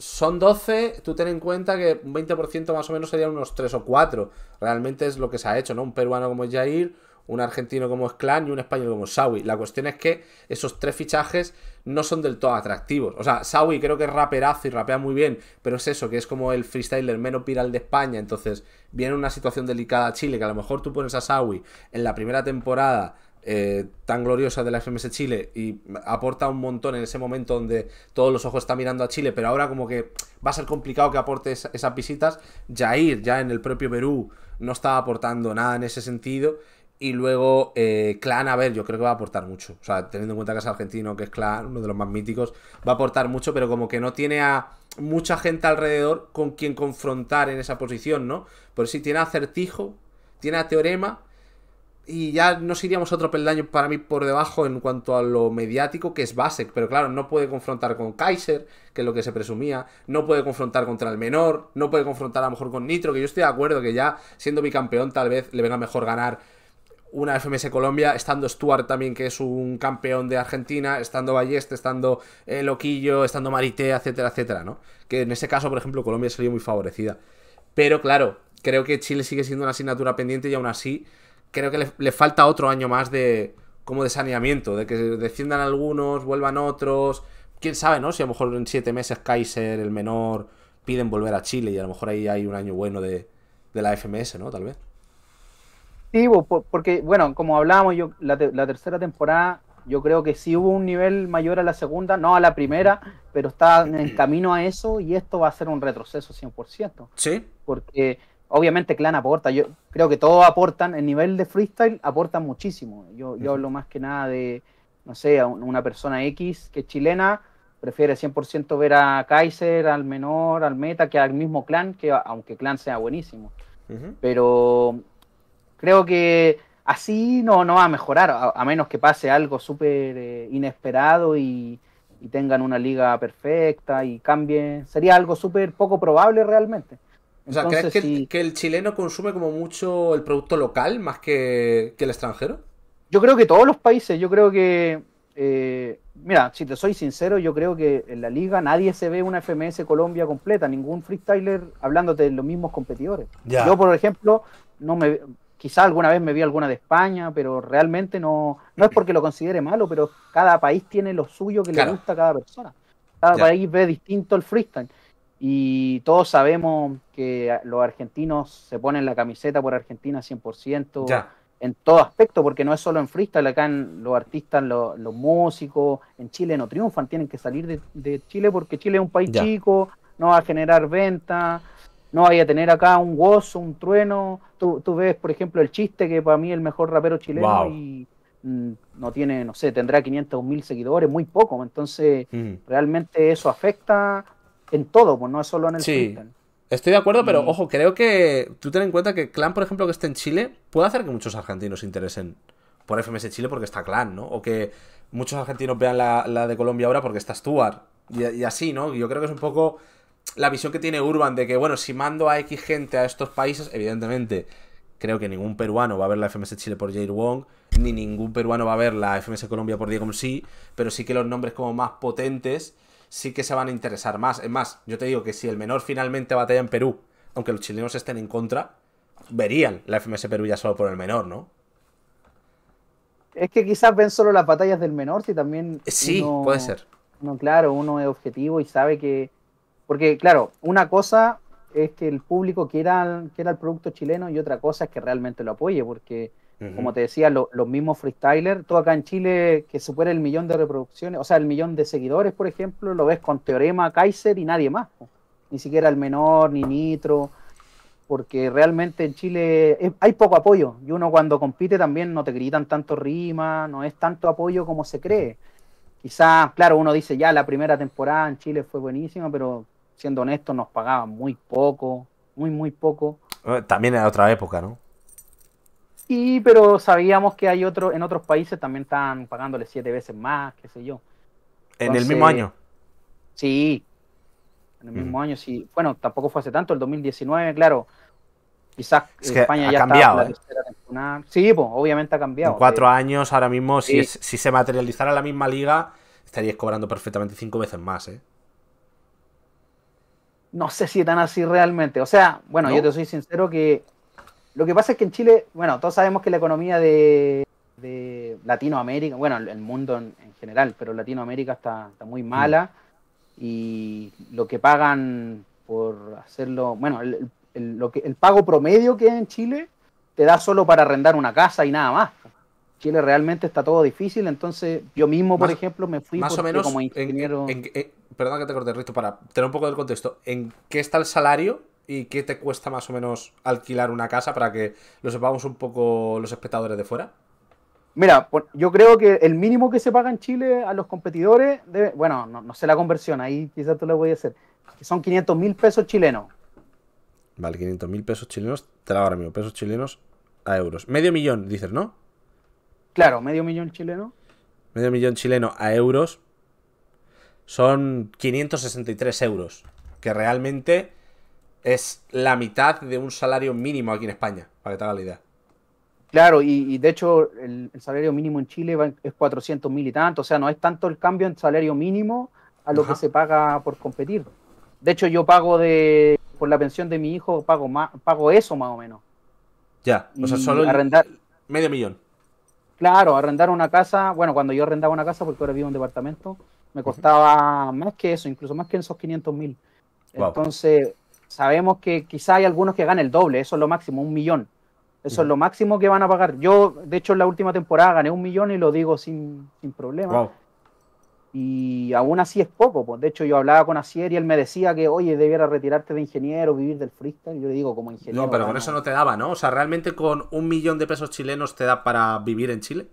S1: son 12, tú ten en cuenta que un 20% más o menos serían unos 3 o 4. Realmente es lo que se ha hecho, ¿no? Un peruano como Jair, un argentino como Sclan y un español como Sawi. La cuestión es que esos tres fichajes no son del todo atractivos. O sea, Sawi creo que es raperazo y rapea muy bien, pero es eso, que es como el freestyler menos piral de España. Entonces, viene una situación delicada a Chile, que a lo mejor tú pones a Sawi en la primera temporada eh, tan gloriosa de la FMS Chile y aporta un montón en ese momento donde todos los ojos están mirando a Chile, pero ahora como que va a ser complicado que aporte esas visitas. Jair ya en el propio Perú no estaba aportando nada en ese sentido y luego, eh, Clan, a ver, yo creo que va a aportar mucho. O sea, teniendo en cuenta que es argentino, que es Clan, uno de los más míticos, va a aportar mucho, pero como que no tiene a mucha gente alrededor con quien confrontar en esa posición, ¿no? Por si tiene acertijo tiene a Teorema, y ya nos iríamos otro peldaño para mí por debajo en cuanto a lo mediático, que es Basek, pero claro, no puede confrontar con Kaiser, que es lo que se presumía, no puede confrontar contra el menor, no puede confrontar a lo mejor con Nitro, que yo estoy de acuerdo que ya siendo mi campeón, tal vez le venga mejor ganar una FMS Colombia, estando Stuart también, que es un campeón de Argentina, estando Balleste, estando eh, Loquillo, estando Maritea, etcétera, etcétera, ¿no? Que en ese caso, por ejemplo, Colombia salió muy favorecida. Pero claro, creo que Chile sigue siendo una asignatura pendiente y aún así creo que le, falta otro año más de como de saneamiento, de que desciendan algunos, vuelvan otros, quién sabe, ¿no? Si a lo mejor en siete meses Kaiser, el menor, piden volver a Chile y a lo mejor ahí hay un año bueno de la FMS, ¿no? Tal vez porque, bueno, como hablábamos, yo, la, la, tercera temporada,
S2: yo creo que sí hubo un nivel mayor a la segunda, no a la primera, pero está en camino a eso y esto va a ser un retroceso 100%. Sí. Porque obviamente Clan aporta, yo creo que todos aportan, el nivel de freestyle aporta muchísimo. Yo, yo hablo más que nada de, no sé, una persona X que es chilena, prefiere 100% ver a Kaiser, al menor, al meta, que al mismo Clan, que aunque Clan sea buenísimo. Pero Creo que así no, no va a mejorar, a, menos que pase algo súper eh, inesperado y, tengan una liga perfecta y cambien. Sería algo súper poco probable realmente. o sea, ¿crees
S1: que, el chileno consume como mucho el producto local más que, el extranjero?
S2: Yo creo que todos los países, yo creo que eh, mira, si te soy sincero, yo creo que en la liga nadie se ve una FMS Colombia completa, ningún freestyler hablándote de los mismos competidores. Yo, por ejemplo, no me quizá alguna vez me vi alguna de España, pero realmente no, no es porque lo considere malo, pero cada país tiene lo suyo que le gusta a cada persona. Cada país ve distinto el freestyle. Y todos sabemos que los argentinos se ponen la camiseta por Argentina 100%. en todo aspecto, porque no es solo en freestyle, acá en los artistas, los, músicos, en Chile no triunfan, tienen que salir de, Chile porque Chile es un país chico, no va a generar venta, no vaya a tener acá un gozo, un trueno. Tú, ves, por ejemplo, el chiste que para mí es el mejor rapero chileno y mm, no tiene, no sé, tendrá 500 1.000 seguidores, muy poco. Entonces, mm. realmente eso afecta en todo, pues no es solo en el sí.
S1: Estoy de acuerdo, pero ojo, creo que tú ten en cuenta que Clan, por ejemplo, que esté en Chile, puede hacer que muchos argentinos se interesen por FMS Chile porque está Clan, ¿no? O que muchos argentinos vean la, la de Colombia ahora porque está Stuart. Y, y así, ¿no? Yo creo que es un poco la visión que tiene Urban de que, bueno, si mando a X gente a estos países, evidentemente, creo que ningún peruano va a ver la FMS Chile por Jair Wong, ni ningún peruano va a ver la FMS Colombia por Diego Monsi pero sí que los nombres como más potentes sí que se van a interesar más. Es más, yo te digo que si el menor finalmente batalla en Perú, aunque los chilenos estén en contra, verían la FMS Perú ya solo por el menor, ¿no?
S2: Es que quizás ven solo las batallas del menor, si también. Sí, puede ser. No, claro, uno es objetivo y sabe que porque, claro, una cosa es que el público quiera, el producto chileno y otra cosa es que realmente lo apoye, porque, como te decía, los mismos freestylers, todo acá en Chile que supera el millón de reproducciones, o sea, el millón de seguidores, por ejemplo, lo ves con Teorema, Kaiser y nadie más, ni siquiera el menor, ni Nitro, porque realmente en Chile hay poco apoyo y uno cuando compite también no te gritan tanto rima, no es tanto apoyo como se cree. Quizás, claro, uno dice ya la primera temporada en Chile fue buenísima, pero siendo honestos, nos pagaban muy poco, muy, muy poco.
S1: Eh, también era otra época, ¿no?
S2: Sí, pero sabíamos que hay otro, en otros países también están pagándole siete veces más, qué sé yo. ¿En el mismo año? Sí, en el mismo mm. año, sí. Bueno, tampoco fue hace tanto, el 2019, claro. Quizás eh, España ya España ha cambiado, la ¿eh? Sí, pues, obviamente ha cambiado. En cuatro
S1: años, ahora mismo, si, si se materializara la misma liga, estarías cobrando perfectamente cinco veces más, ¿eh?
S2: no sé si tan así realmente. O sea, bueno, yo te soy sincero que lo que pasa es que en Chile, bueno, todos sabemos que la economía de, Latinoamérica, bueno, el mundo en, general, pero Latinoamérica está, muy mala y lo que pagan por hacerlo, bueno, el, lo que, el pago promedio que hay en Chile te da solo para arrendar una casa y nada más. Chile realmente está todo difícil, entonces yo mismo, por ejemplo, me fui más o menos como
S1: ingeniero perdona que te corte, Risto, para tener un poco del contexto, ¿en qué está el salario y qué te cuesta más o menos alquilar una casa para que lo sepamos un poco los espectadores de fuera?
S2: Mira, yo creo que el mínimo que se paga en Chile a los competidores, bueno, no, sé la conversión, ahí quizás tú lo voy a hacer, son
S1: 500 mil pesos chilenos. Vale, 500 mil pesos chilenos, te la ahora mismo, pesos chilenos a euros. Medio millón, dices, ¿no? Claro, medio millón chileno. Medio millón chileno a euros, son 563 euros, que realmente es la mitad de un salario mínimo aquí en España, para que te hagas la idea.
S2: Claro, y, de hecho el, salario mínimo en Chile es 400 mil y tanto, o sea, no es tanto el cambio en salario mínimo a lo que se paga por competir. De hecho, yo pago de por la pensión de mi hijo, pago más, pago eso más o menos.
S1: Ya, o sea, solo medio millón.
S2: Claro, arrendar una casa, bueno, cuando yo arrendaba una casa, porque ahora vivo en un departamento, me costaba más que eso, incluso más que esos 500 mil. Entonces, sabemos que quizá hay algunos que ganen el doble, eso es lo máximo, un millón. Eso es lo máximo que van a pagar. Yo, de hecho, en la última temporada gané un millón y lo digo sin, problema. Y aún así es poco. Pues. De hecho, yo hablaba con Asier y él me decía que, oye, debiera retirarte de ingeniero, vivir del freestyle. Yo le digo, como ingeniero. No, pero con eso
S1: no te daba, ¿no? O sea, ¿realmente con un millón de pesos chilenos te da para vivir en Chile?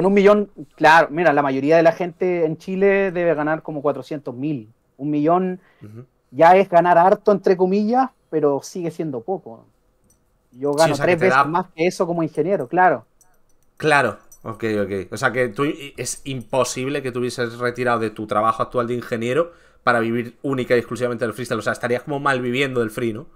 S2: Con un millón, claro, mira, la mayoría de la gente en Chile debe ganar como 400 mil. Un millón ya es ganar harto, entre comillas, pero sigue siendo poco.
S1: Yo gano tres veces
S2: más que eso como ingeniero, claro.
S1: Claro, ok, ok. O sea que tú es imposible que tuvieses hubieses retirado de tu trabajo actual de ingeniero para vivir única y exclusivamente del freestyle. O sea, estarías como mal viviendo del free, ¿no?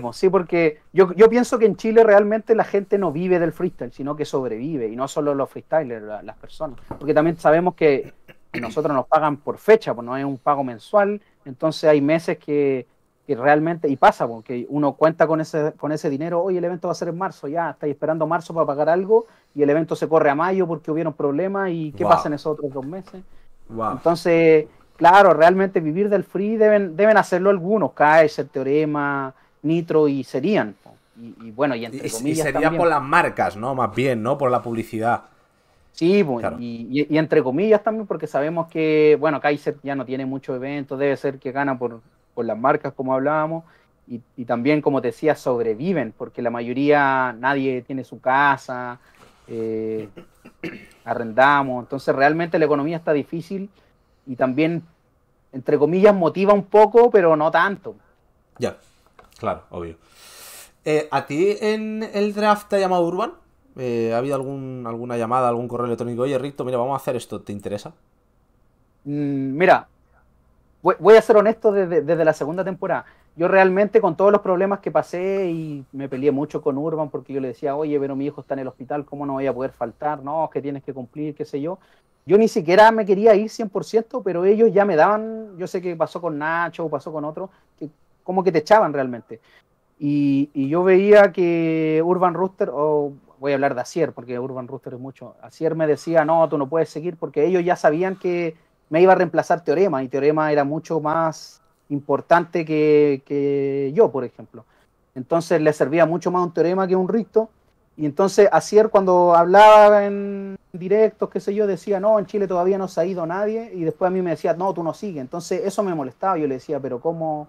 S2: Pues, sí, porque yo, yo pienso que en Chile realmente la gente no vive del freestyle, sino que sobrevive, y no solo los freestylers, las personas. Porque también sabemos que nosotros nos pagan por fecha, pues no es un pago mensual, entonces hay meses que, realmente, y pasa, porque pues, uno cuenta con ese, con ese dinero, hoy el evento va a ser en marzo, ya estáis esperando marzo para pagar algo, y el evento se corre a mayo porque hubieron problemas, y qué pasa en esos otros dos meses. Entonces, claro, realmente vivir del free deben, deben hacerlo algunos, cae el Teorema, Nitro y Serían. Y, bueno, y entre comillas. sería por las
S1: marcas, ¿no? Más bien, ¿no? Por la publicidad. Sí,
S2: y, entre comillas también, porque sabemos que, bueno, Kaiser ya no tiene muchos eventos, debe ser que gana por, por las marcas, como hablábamos, y, también, como te decía, sobreviven, porque la mayoría, nadie tiene su casa, eh, arrendamos, entonces realmente la economía está difícil y también, entre comillas, motiva un poco, pero no tanto.
S1: Ya. Claro, obvio. Eh, ¿A ti en el draft te ha llamado Urban? Eh, ¿Ha habido algún, alguna llamada, algún correo electrónico? Oye, Ricto, mira, vamos a hacer esto, ¿te interesa?
S2: Mm, mira, voy, a ser honesto desde, la segunda temporada. Yo realmente con todos los problemas que pasé y me peleé mucho con Urban porque yo le decía, oye, pero mi hijo está en el hospital, ¿cómo no voy a poder faltar? No, que tienes que cumplir, qué sé yo. Yo ni siquiera me quería ir 100%, pero ellos ya me daban, yo sé que pasó con Nacho, pasó con otro, como que te echaban realmente. Y, yo veía que Urban Rooster, o voy a hablar de Asier, porque Urban Rooster es mucho, Asier me decía, no, tú no puedes seguir, porque ellos ya sabían que me iba a reemplazar Teorema, y Teorema era mucho más importante que, yo, por ejemplo. Entonces le servía mucho más un teorema que un ricto. Y entonces Asier cuando hablaba en directos, qué sé yo, decía, no, en Chile todavía no se ha ido nadie. Y después a mí me decía, no, tú no sigues. Entonces eso me molestaba. Yo le decía, pero ¿cómo?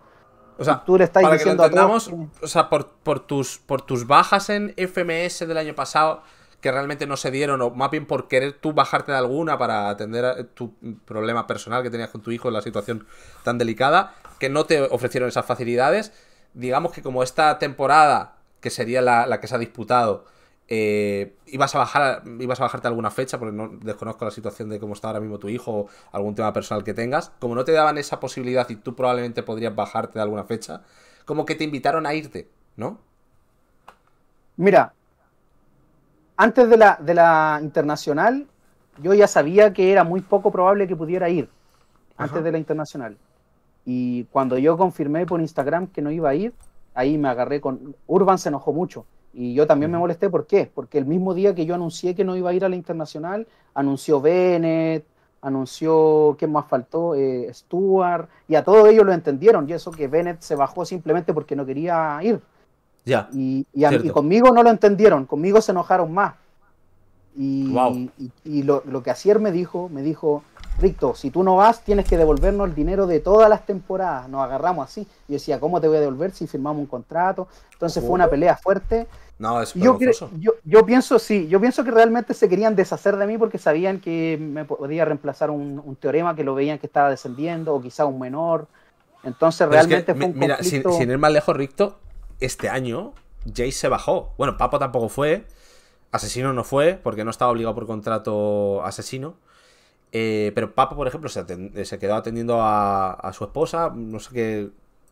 S2: O sea, tú le estás diciendo que o
S1: sea, por, tus, por tus bajas en FMS del año pasado, que realmente no se dieron, o más bien por querer tú bajarte de alguna para atender tu problema personal que tenías con tu hijo en la situación tan delicada, que no te ofrecieron esas facilidades. Digamos que como esta temporada, que sería la, la que se ha disputado, eh, ibas a bajar a bajarte alguna fecha porque no desconozco la situación de cómo está ahora mismo tu hijo o algún tema personal que tengas como no te daban esa posibilidad y tú probablemente podrías bajarte de alguna fecha como que te invitaron a irte no
S2: mira antes de la internacional yo ya sabía que era muy poco probable que pudiera ir antes de la internacional y cuando yo confirmé por Instagram que no iba a ir ahí me agarré con Urban se enojó mucho y yo también me molesté, ¿por qué? Porque el mismo día que yo anuncié que no iba a ir a la internacional, anunció Bennett, anunció, ¿qué más faltó? Eh, Stuart, y a todos ellos lo entendieron, y eso que Bennett se bajó simplemente porque no quería ir. Ya. Y, conmigo no lo entendieron, conmigo se enojaron más. Y, lo, lo, que Asier me dijo, me dijo, Ricto, si tú no vas, tienes que devolvernos el dinero de todas las temporadas. Nos agarramos así. Yo decía, ¿cómo te voy a devolver si firmamos un contrato? Entonces fue una oh. pelea fuerte. No, es yo, yo, pienso, sí, yo pienso que realmente se querían deshacer de mí porque sabían que me podía reemplazar un, teorema que lo veían que estaba descendiendo o quizá un menor. Entonces realmente fue un Mira, conflicto... sin, sin, ir
S1: más lejos, Ricto, este año Jay se bajó. Bueno, Papo tampoco fue. Asesino no fue porque no estaba obligado por contrato asesino. Eh, pero Papo, por ejemplo, se, eh, quedó atendiendo a, su esposa, no sé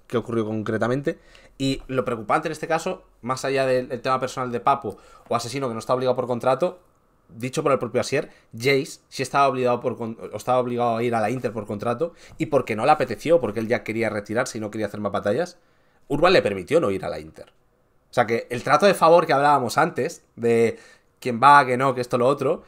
S1: qué, ocurrió concretamente. Y lo preocupante en este caso, más allá del, tema personal de Papo o asesino que no está obligado por contrato, dicho por el propio Asier, Jace si estaba obligado, por, estaba obligado a ir a la Inter por contrato y porque no le apeteció, porque él ya quería retirarse y no quería hacer más batallas, Urban le permitió no ir a la Inter. O sea que el trato de favor que hablábamos antes, de quién va, que no, que esto, lo otro,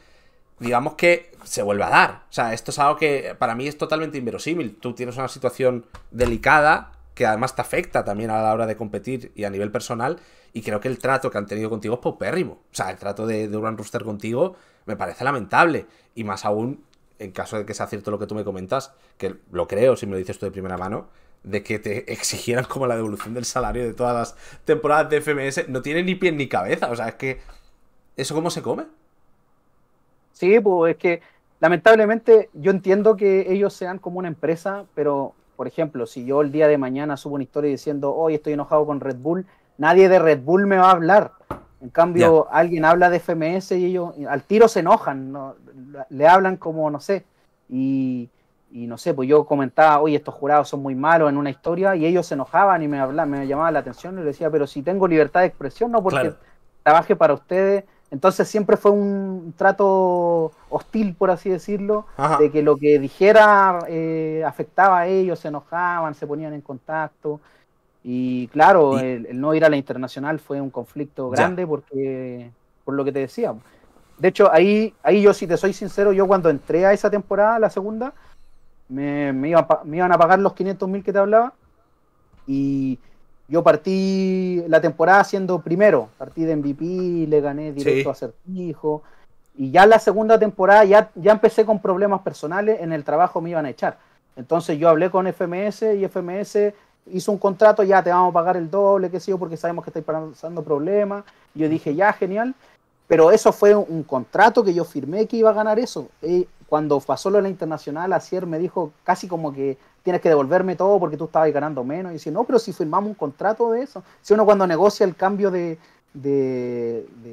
S1: digamos que se vuelve a dar. O sea, esto es algo que para mí es totalmente inverosímil. Tú tienes una situación delicada que además te afecta también a la hora de competir y a nivel personal. Y creo que el trato que han tenido contigo es paupérrimo. O sea, el trato de, de Rooster contigo me parece lamentable. Y más aún, en caso de que sea cierto lo que tú me comentas, que lo creo si me lo dices tú de primera mano, de que te exigieran como la devolución del salario de todas las temporadas de FMS, no tiene ni pie ni cabeza. O sea, es que. ¿Eso cómo se come?
S2: Sí, pues es que lamentablemente yo entiendo que ellos sean como una empresa, pero por ejemplo, si yo el día de mañana subo una historia diciendo, hoy estoy enojado con Red Bull, nadie de Red Bull me va a hablar. En cambio, alguien habla de FMS y ellos al tiro se enojan, ¿no? le hablan como, no sé, y, no sé, pues yo comentaba, oye, estos jurados son muy malos en una historia, y ellos se enojaban y me hablaban, me llamaban la atención y les decía, pero si tengo libertad de expresión, no porque trabaje para ustedes entonces siempre fue un trato hostil, por así decirlo, de que lo que dijera eh, afectaba a ellos, se enojaban, se ponían en contacto. Y claro, El, no ir a la internacional fue un conflicto grande porque, por lo que te decía. De hecho, ahí, ahí yo, si te soy sincero, yo cuando entré a esa temporada, la segunda, me, iban a pagar los 500 mil que te hablaba. Y yo partí la temporada siendo primero, partí de MVP, le gané directo a Certijo. Y ya la segunda temporada ya, ya empecé con problemas personales, en el trabajo me iban a echar. Entonces yo hablé con FMS y FMS hizo un contrato, ya te vamos a pagar el doble, qué sé yo, porque sabemos que estáis pasando problemas. yo dije, ya, genial. Pero eso fue un, contrato que yo firmé que iba a ganar eso. Y cuando pasó lo de la internacional, Acier me dijo casi como que tienes que devolverme todo porque tú estabas ganando menos. Y dice, no, pero si firmamos un contrato de eso. Si uno cuando negocia el cambio de,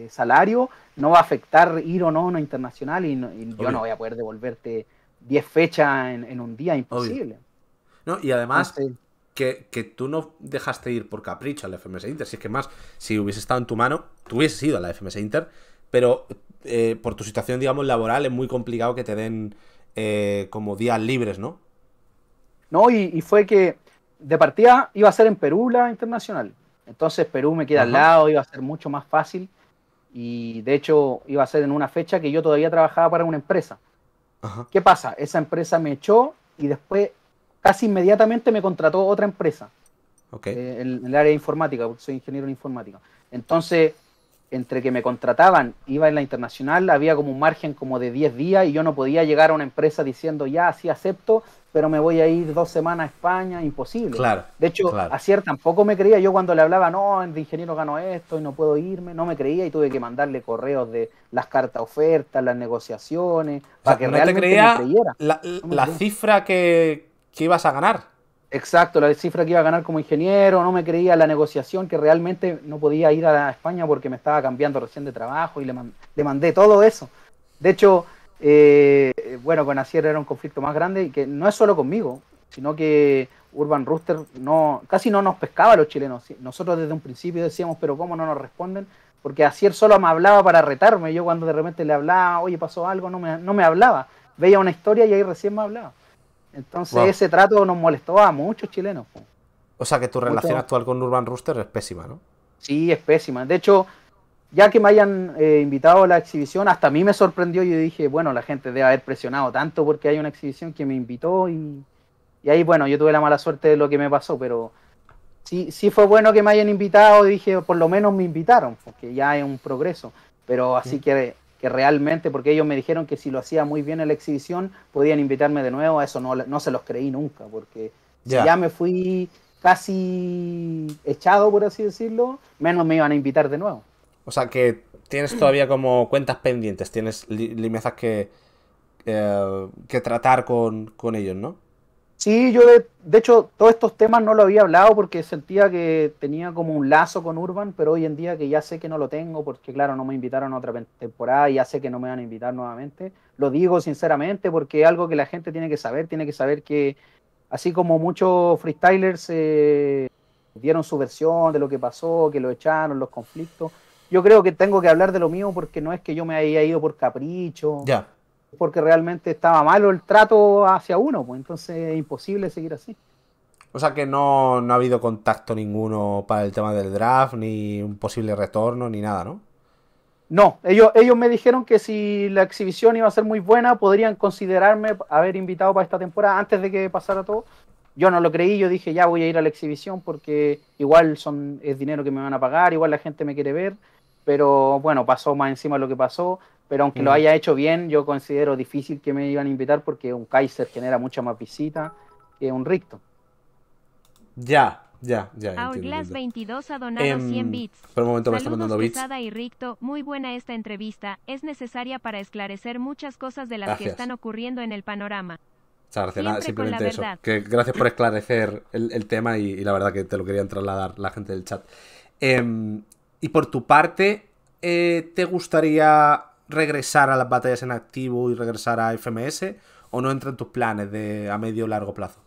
S2: salario, no va a afectar ir o no a una internacional y, yo no voy a poder devolverte 10 fechas en, un día, imposible.
S1: No, y además, que, tú no dejaste ir por capricho a la FMS Inter. Si es que más, si hubiese estado en tu mano, tú hubieses ido a la FMS Inter, pero eh, por tu situación, digamos, laboral, es muy complicado que te den eh, como días libres, ¿no? No,
S2: y, fue que de partida iba a ser en Perú la internacional. Entonces Perú me queda al lado, iba a ser mucho más fácil. Y de hecho iba a ser en una fecha que yo todavía trabajaba para una empresa. ¿Qué pasa? Esa empresa me echó y después casi inmediatamente me contrató otra empresa. Eh, en, el área de informática, porque soy ingeniero en informática. Entonces, entre que me contrataban, iba en la internacional, había como un margen como de 10 días y yo no podía llegar a una empresa diciendo, ya, sí acepto, pero me voy a ir dos semanas a España, imposible. Claro, de hecho, a tampoco me creía. Yo cuando le hablaba, no, el ingeniero gano esto y no puedo irme, no me creía y tuve que mandarle correos de las cartas ofertas, las negociaciones, para que realmente me creyera.
S1: La, la cifra que, ibas a ganar. Exacto, la
S2: cifra que iba a ganar como ingeniero, no me creía la negociación, que realmente no podía ir a España porque me estaba cambiando recién de trabajo y le mandé todo eso. De hecho, eh, bueno, con Asier era un conflicto más grande y que no es solo conmigo, sino que Urban Rooster no, casi no nos pescaba a los chilenos. Nosotros desde un principio decíamos, pero ¿cómo no nos responden? Porque Asier solo me hablaba para retarme. Yo cuando de repente le hablaba, oye, pasó algo, no me, hablaba. Veía una historia y ahí recién me hablaba. Entonces ese trato nos molestó a muchos chilenos.
S1: O sea que tu relación actual con Urban Rooster es pésima, ¿no? Sí, es pésima. De hecho,
S2: ya que me hayan eh, invitado a la exhibición, hasta a mí me sorprendió. y dije, bueno, la gente debe haber presionado tanto porque hay una exhibición que me invitó y, ahí, bueno, yo tuve la mala suerte de lo que me pasó, pero sí, sí fue bueno que me hayan invitado. Dije, por lo menos me invitaron, porque ya es un progreso. Pero así mm. que, realmente, porque ellos me dijeron que si lo hacía muy bien en la exhibición, podían invitarme de nuevo. A eso no, no se los creí nunca, porque ya me fui casi echado, por así decirlo, menos me iban a invitar de nuevo.
S1: O sea, que tienes todavía como cuentas pendientes, tienes limezas que, eh, que tratar con, ellos, ¿no? Sí, yo de, hecho todos estos
S2: temas no lo había hablado porque sentía que tenía como un lazo con Urban, pero hoy en día que ya sé que no lo tengo porque claro, no me invitaron a otra temporada y ya sé que no me van a invitar nuevamente. Lo digo sinceramente porque es algo que la gente tiene que saber, tiene que saber que así como muchos freestylers eh, dieron su versión de lo que pasó, que lo echaron, los conflictos, yo creo que tengo que hablar de lo mío porque no es que yo me haya ido por capricho. Ya. Porque realmente estaba malo el trato hacia uno, pues entonces es imposible seguir así.
S1: O sea que no, ha habido contacto ninguno para el tema del draft, ni un posible retorno, ni nada, ¿no? No, ellos, ellos me dijeron que si la exhibición iba a ser muy buena, podrían
S2: considerarme haber invitado para esta temporada antes de que pasara todo. Yo no lo creí, yo dije ya voy a ir a la exhibición porque igual son, es dinero que me van a pagar, igual la gente me quiere ver pero bueno, pasó más encima de lo que pasó, pero aunque lo haya hecho bien, yo considero difícil que me iban a invitar porque un Kaiser genera mucha más visita que un Ricto.
S1: Ya, ya, ya. Hourglass
S2: 22 ha donado 100 em, bits. Por un momento me está mandando bits. y Ricto, muy buena esta entrevista, es necesaria para esclarecer muchas cosas de las que están ocurriendo en el panorama.
S1: simplemente eso. Que gracias por esclarecer el, tema y, la verdad que te lo querían trasladar la gente del chat. Um, y por tu parte, eh, ¿te gustaría regresar a las batallas en activo y regresar a FMS? ¿O no entra en tus planes de a medio o largo plazo?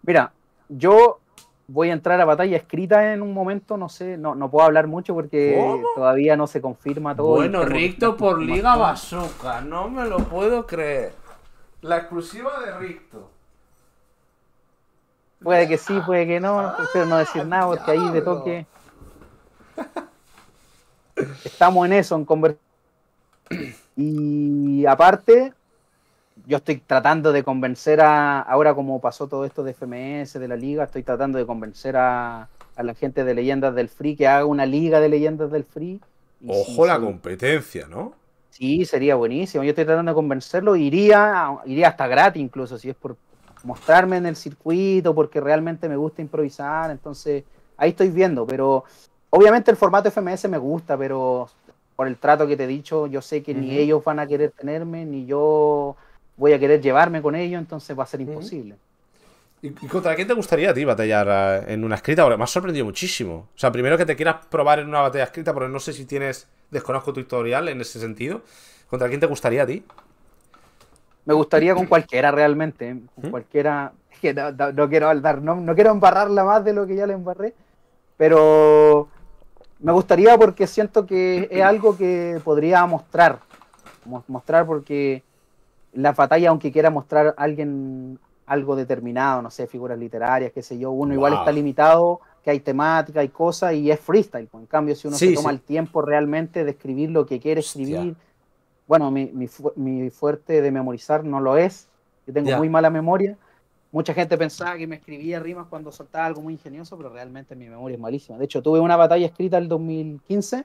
S2: Mira, yo voy a entrar a batalla escrita en un momento, no sé, no, puedo hablar mucho porque todavía no se confirma todo. Bueno, Ricto por Liga
S1: Bazooka, no me lo puedo creer. La exclusiva de Ricto.
S2: Puede que sí, puede que no, ah, prefiero no decir nada porque ahí de toque. Estamos en eso, en conversación. Y aparte, yo estoy tratando de convencer a, ahora como pasó todo esto de FMS, de la liga, estoy tratando de convencer a, la gente de Leyendas del Free que haga una liga de Leyendas del Free.
S1: Ojo la competencia, ¿no?
S2: Sí, sería buenísimo. Yo estoy tratando de convencerlo. Iría, iría hasta gratis incluso, si es por mostrarme en el circuito, porque realmente me gusta improvisar. Entonces, ahí estoy viendo, pero Obviamente el formato FMS me gusta, pero por el trato que te he dicho, yo sé que ni ellos van a querer tenerme, ni yo voy a querer llevarme con ellos, entonces va a ser imposible.
S1: ¿Y contra quién te gustaría a ti batallar ah, en una escrita? Ahora, me has sorprendido muchísimo. O sea, primero que te quieras probar en una batalla escrita, porque no sé si tienes, desconozco tu tutorial en ese sentido. ¿Contra quién te gustaría a ti? Me gustaría con
S2: cualquiera realmente, ¿eh? con ¿Mm? cualquiera. que no, quiero dar, no, no quiero embarrarla más de lo que ya la embarré, pero me gustaría porque siento que es algo que podría mostrar. Mostrar porque la batalla, aunque quiera mostrar a alguien algo determinado, no sé, figuras literarias, qué sé yo, uno igual está limitado, que hay temática, hay cosas y es freestyle. Pues, en cambio, si uno se toma el tiempo realmente de escribir lo que quiere escribir, bueno, mi, fuerte de memorizar no lo es, yo tengo muy mala memoria, Mucha gente pensaba que me escribía rimas cuando soltaba algo muy ingenioso, pero realmente mi memoria es malísima. De hecho, tuve una batalla escrita el 2015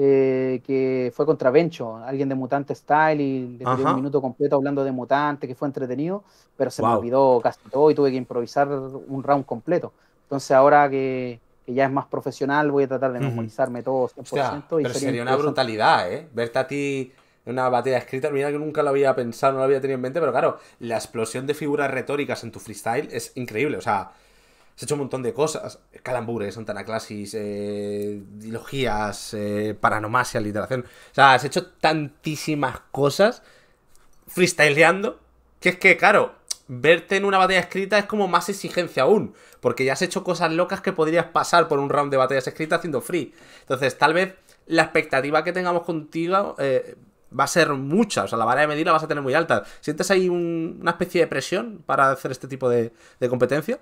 S2: eh, que fue contra Bencho, alguien de Mutante Style, y le un minuto completo hablando de Mutante, que fue entretenido, pero se me olvidó casi todo y tuve que improvisar un round completo. Entonces, ahora que, ya es más profesional, voy a tratar de memorizarme todo 100%. pero sería, una
S1: brutalidad, ¿eh? Verte a ti una batalla escrita. Mira que nunca lo había pensado, no lo había tenido en mente, pero claro, la explosión de figuras retóricas en tu freestyle es increíble. O sea, has hecho un montón de cosas. Calambures, antanaclasis, eh, dilogías, eh, paranomasia, literación. O sea, has hecho tantísimas cosas freestyleando que es que, claro, verte en una batalla escrita es como más exigencia aún, porque ya has hecho cosas locas que podrías pasar por un round de batallas escritas haciendo free. Entonces, tal vez la expectativa que tengamos contigo eh, va a ser mucha, o sea, la vara de medir la vas a tener muy alta. ¿Sientes ahí una especie de presión para hacer este tipo de, competencia?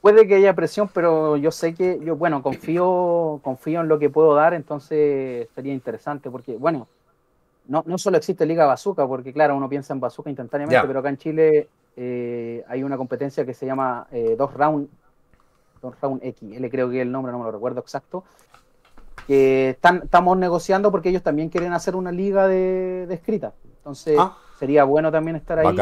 S2: Puede que haya presión, pero yo sé que, yo, bueno, confío, confío en lo que puedo dar, entonces estaría interesante, porque, bueno, no, solo existe Liga Bazooka, porque claro, uno piensa en Bazooka instantáneamente, pero acá en Chile eh, hay una competencia que se llama eh, Dos Round, Round X, creo que el nombre, no me lo recuerdo exacto, que están, estamos negociando porque ellos también quieren hacer una liga de, escrita. Entonces ah. sería bueno también estar ahí.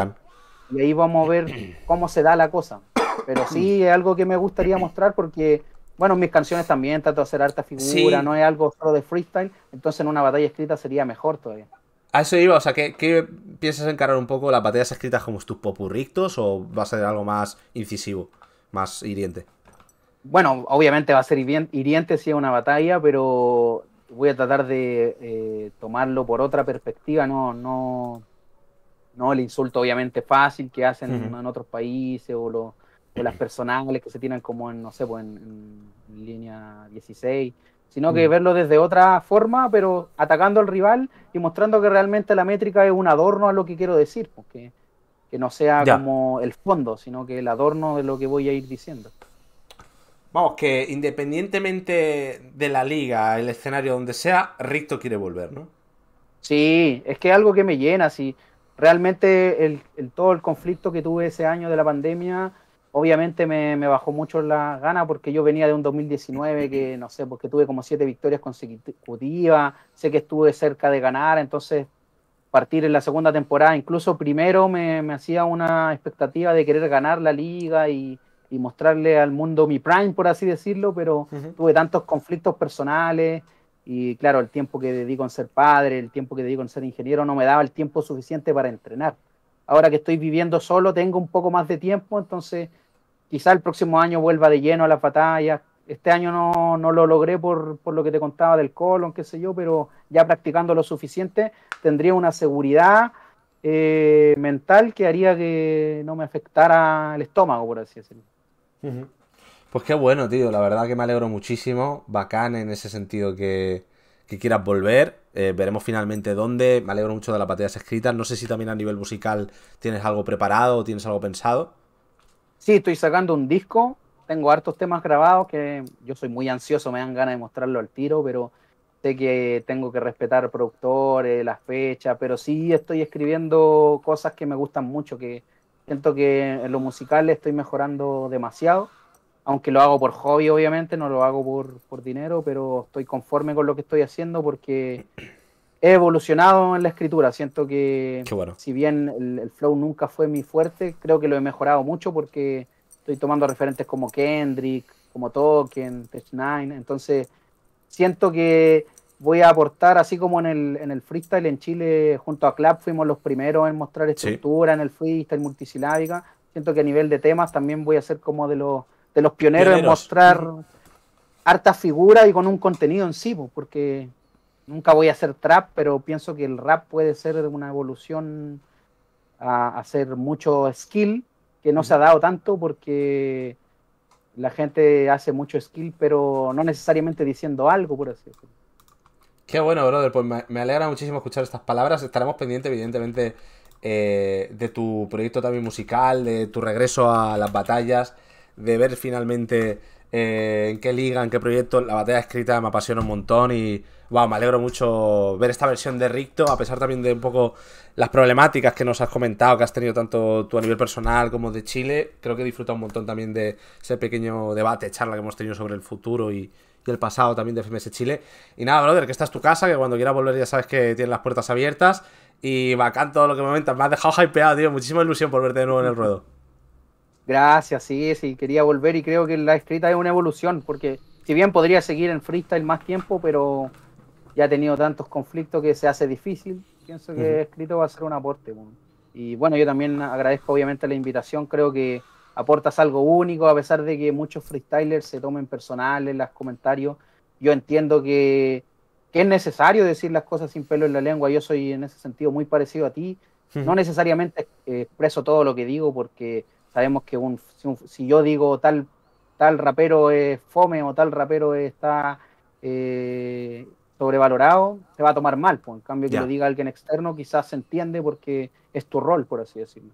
S2: Y ahí vamos a ver cómo se da la cosa. Pero sí mm. es algo que me gustaría mostrar porque, bueno, mis canciones también trato de hacer harta figura, no es algo solo de freestyle, entonces en una batalla escrita sería mejor todavía.
S1: A eso iba, o sea, ¿qué, qué piensas encarar un poco las batallas escritas como tus popurrictos o va a ser algo más incisivo, más hiriente? bueno, obviamente va a ser hiriente si es una batalla,
S2: pero voy a tratar de eh, tomarlo por otra perspectiva, no, no, no el insulto obviamente fácil que hacen en otros países o, lo, las personales que se tienen como en, no sé, pues, en, línea 16, sino que verlo desde otra forma, pero atacando al rival y mostrando que realmente la métrica es un adorno a lo que quiero decir, porque que no sea como el fondo, sino que el adorno de lo que
S1: voy a ir diciendo. Vamos, que independientemente de la liga, el escenario donde sea, Ricto quiere volver, ¿no? Sí, es que es algo que me llena,
S2: sí. Realmente el, todo el conflicto que tuve ese año de la pandemia, obviamente me, bajó mucho la gana porque yo venía de un 2019 que, no sé, porque pues tuve como siete victorias consecutivas, sé que estuve cerca de ganar, entonces partir en la segunda temporada, incluso primero me hacía una expectativa de querer ganar la liga y y mostrarle al mundo mi prime, por así decirlo, pero tuve tantos conflictos personales y claro, el tiempo que dedico en ser padre, el tiempo que dedico en ser ingeniero, no me daba el tiempo suficiente para entrenar. Ahora que estoy viviendo solo, tengo un poco más de tiempo, entonces quizá el próximo año vuelva de lleno a las batallas. Este año no, no lo logré por, por, lo que te contaba del colon, qué sé yo, pero ya practicando lo suficiente tendría una seguridad eh, mental que haría que no me afectara el estómago, por así decirlo.
S1: Pues qué bueno, tío. La verdad que me alegro muchísimo. Bacán en ese sentido que, quieras volver. Eh, veremos finalmente dónde. Me alegro mucho de las pateras escritas. No sé si también a nivel musical tienes algo preparado o tienes algo pensado. Sí, estoy sacando
S2: un disco. Tengo hartos temas grabados que yo soy muy ansioso, me dan ganas de mostrarlo al tiro, pero sé que tengo que respetar productores, las fechas, pero sí estoy escribiendo cosas que me gustan mucho, que Siento que en lo musical estoy mejorando demasiado, aunque lo hago por hobby, obviamente, no lo hago por, dinero, pero estoy conforme con lo que estoy haciendo porque he evolucionado en la escritura. Siento que si bien el, flow nunca fue mi fuerte, creo que lo he mejorado mucho porque estoy tomando referentes como Kendrick, como Token, Tech Nine. Entonces, siento que voy a aportar, así como en el, freestyle en Chile, junto a Clap, fuimos los primeros en mostrar estructura en el freestyle multisilábica. Siento que a nivel de temas también voy a ser como de los, de los pioneros, en mostrar hartas figura y con un contenido en sí, porque nunca voy a hacer trap, pero pienso que el rap puede ser una evolución a hacer mucho skill, que no se ha dado tanto porque la gente hace mucho skill, pero no necesariamente diciendo algo, por así decirlo.
S1: Qué bueno, brother. Pues me, alegra muchísimo escuchar estas palabras. Estaremos pendientes, evidentemente, eh, de tu proyecto también musical, de tu regreso a las batallas, de ver finalmente eh, en qué liga, en qué proyecto. La batalla escrita me apasiona un montón y wow, me alegro mucho ver esta versión de Ricto, a pesar también de un poco las problemáticas que nos has comentado, que has tenido tanto tú a nivel personal como de Chile. Creo que he disfrutado un montón también de ese pequeño debate, charla que hemos tenido sobre el futuro y, y el pasado también de FMS Chile. Y nada, brother, que esta es tu casa, que cuando quieras volver ya sabes que tienes las puertas abiertas. Y bacán todo lo que me comentas. Me has dejado hypeado, tío. Muchísima ilusión por verte de nuevo en el ruedo. Gracias, sí,
S2: sí. Quería volver y creo que la escrita es una evolución, porque si bien podría seguir en freestyle más tiempo, pero ya he tenido tantos conflictos que se hace difícil. Pienso que escrito va a ser un aporte. Bueno. Y bueno, yo también agradezco obviamente la invitación. Creo que aportas algo único, a pesar de que muchos freestylers se tomen personales los comentarios. Yo entiendo que, es necesario decir las cosas sin pelo en la lengua. Yo soy en ese sentido muy parecido a ti. No necesariamente eh, expreso todo lo que digo porque sabemos que un, si, yo digo tal, tal rapero es fome o tal rapero está eh, sobrevalorado, te va a tomar mal. Por pues. en cambio, que lo diga alguien externo quizás se entiende porque es tu rol, por así decirlo.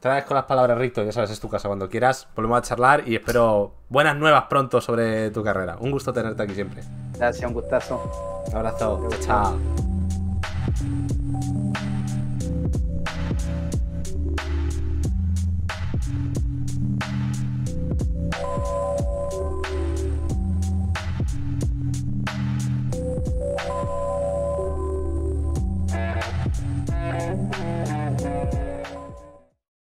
S1: Te con las palabras Ricto, ya sabes, es tu casa cuando quieras. Volvemos a charlar y espero buenas nuevas pronto sobre tu carrera. Un gusto tenerte aquí siempre.
S2: Gracias, un gustazo.
S1: Un abrazo. Chao.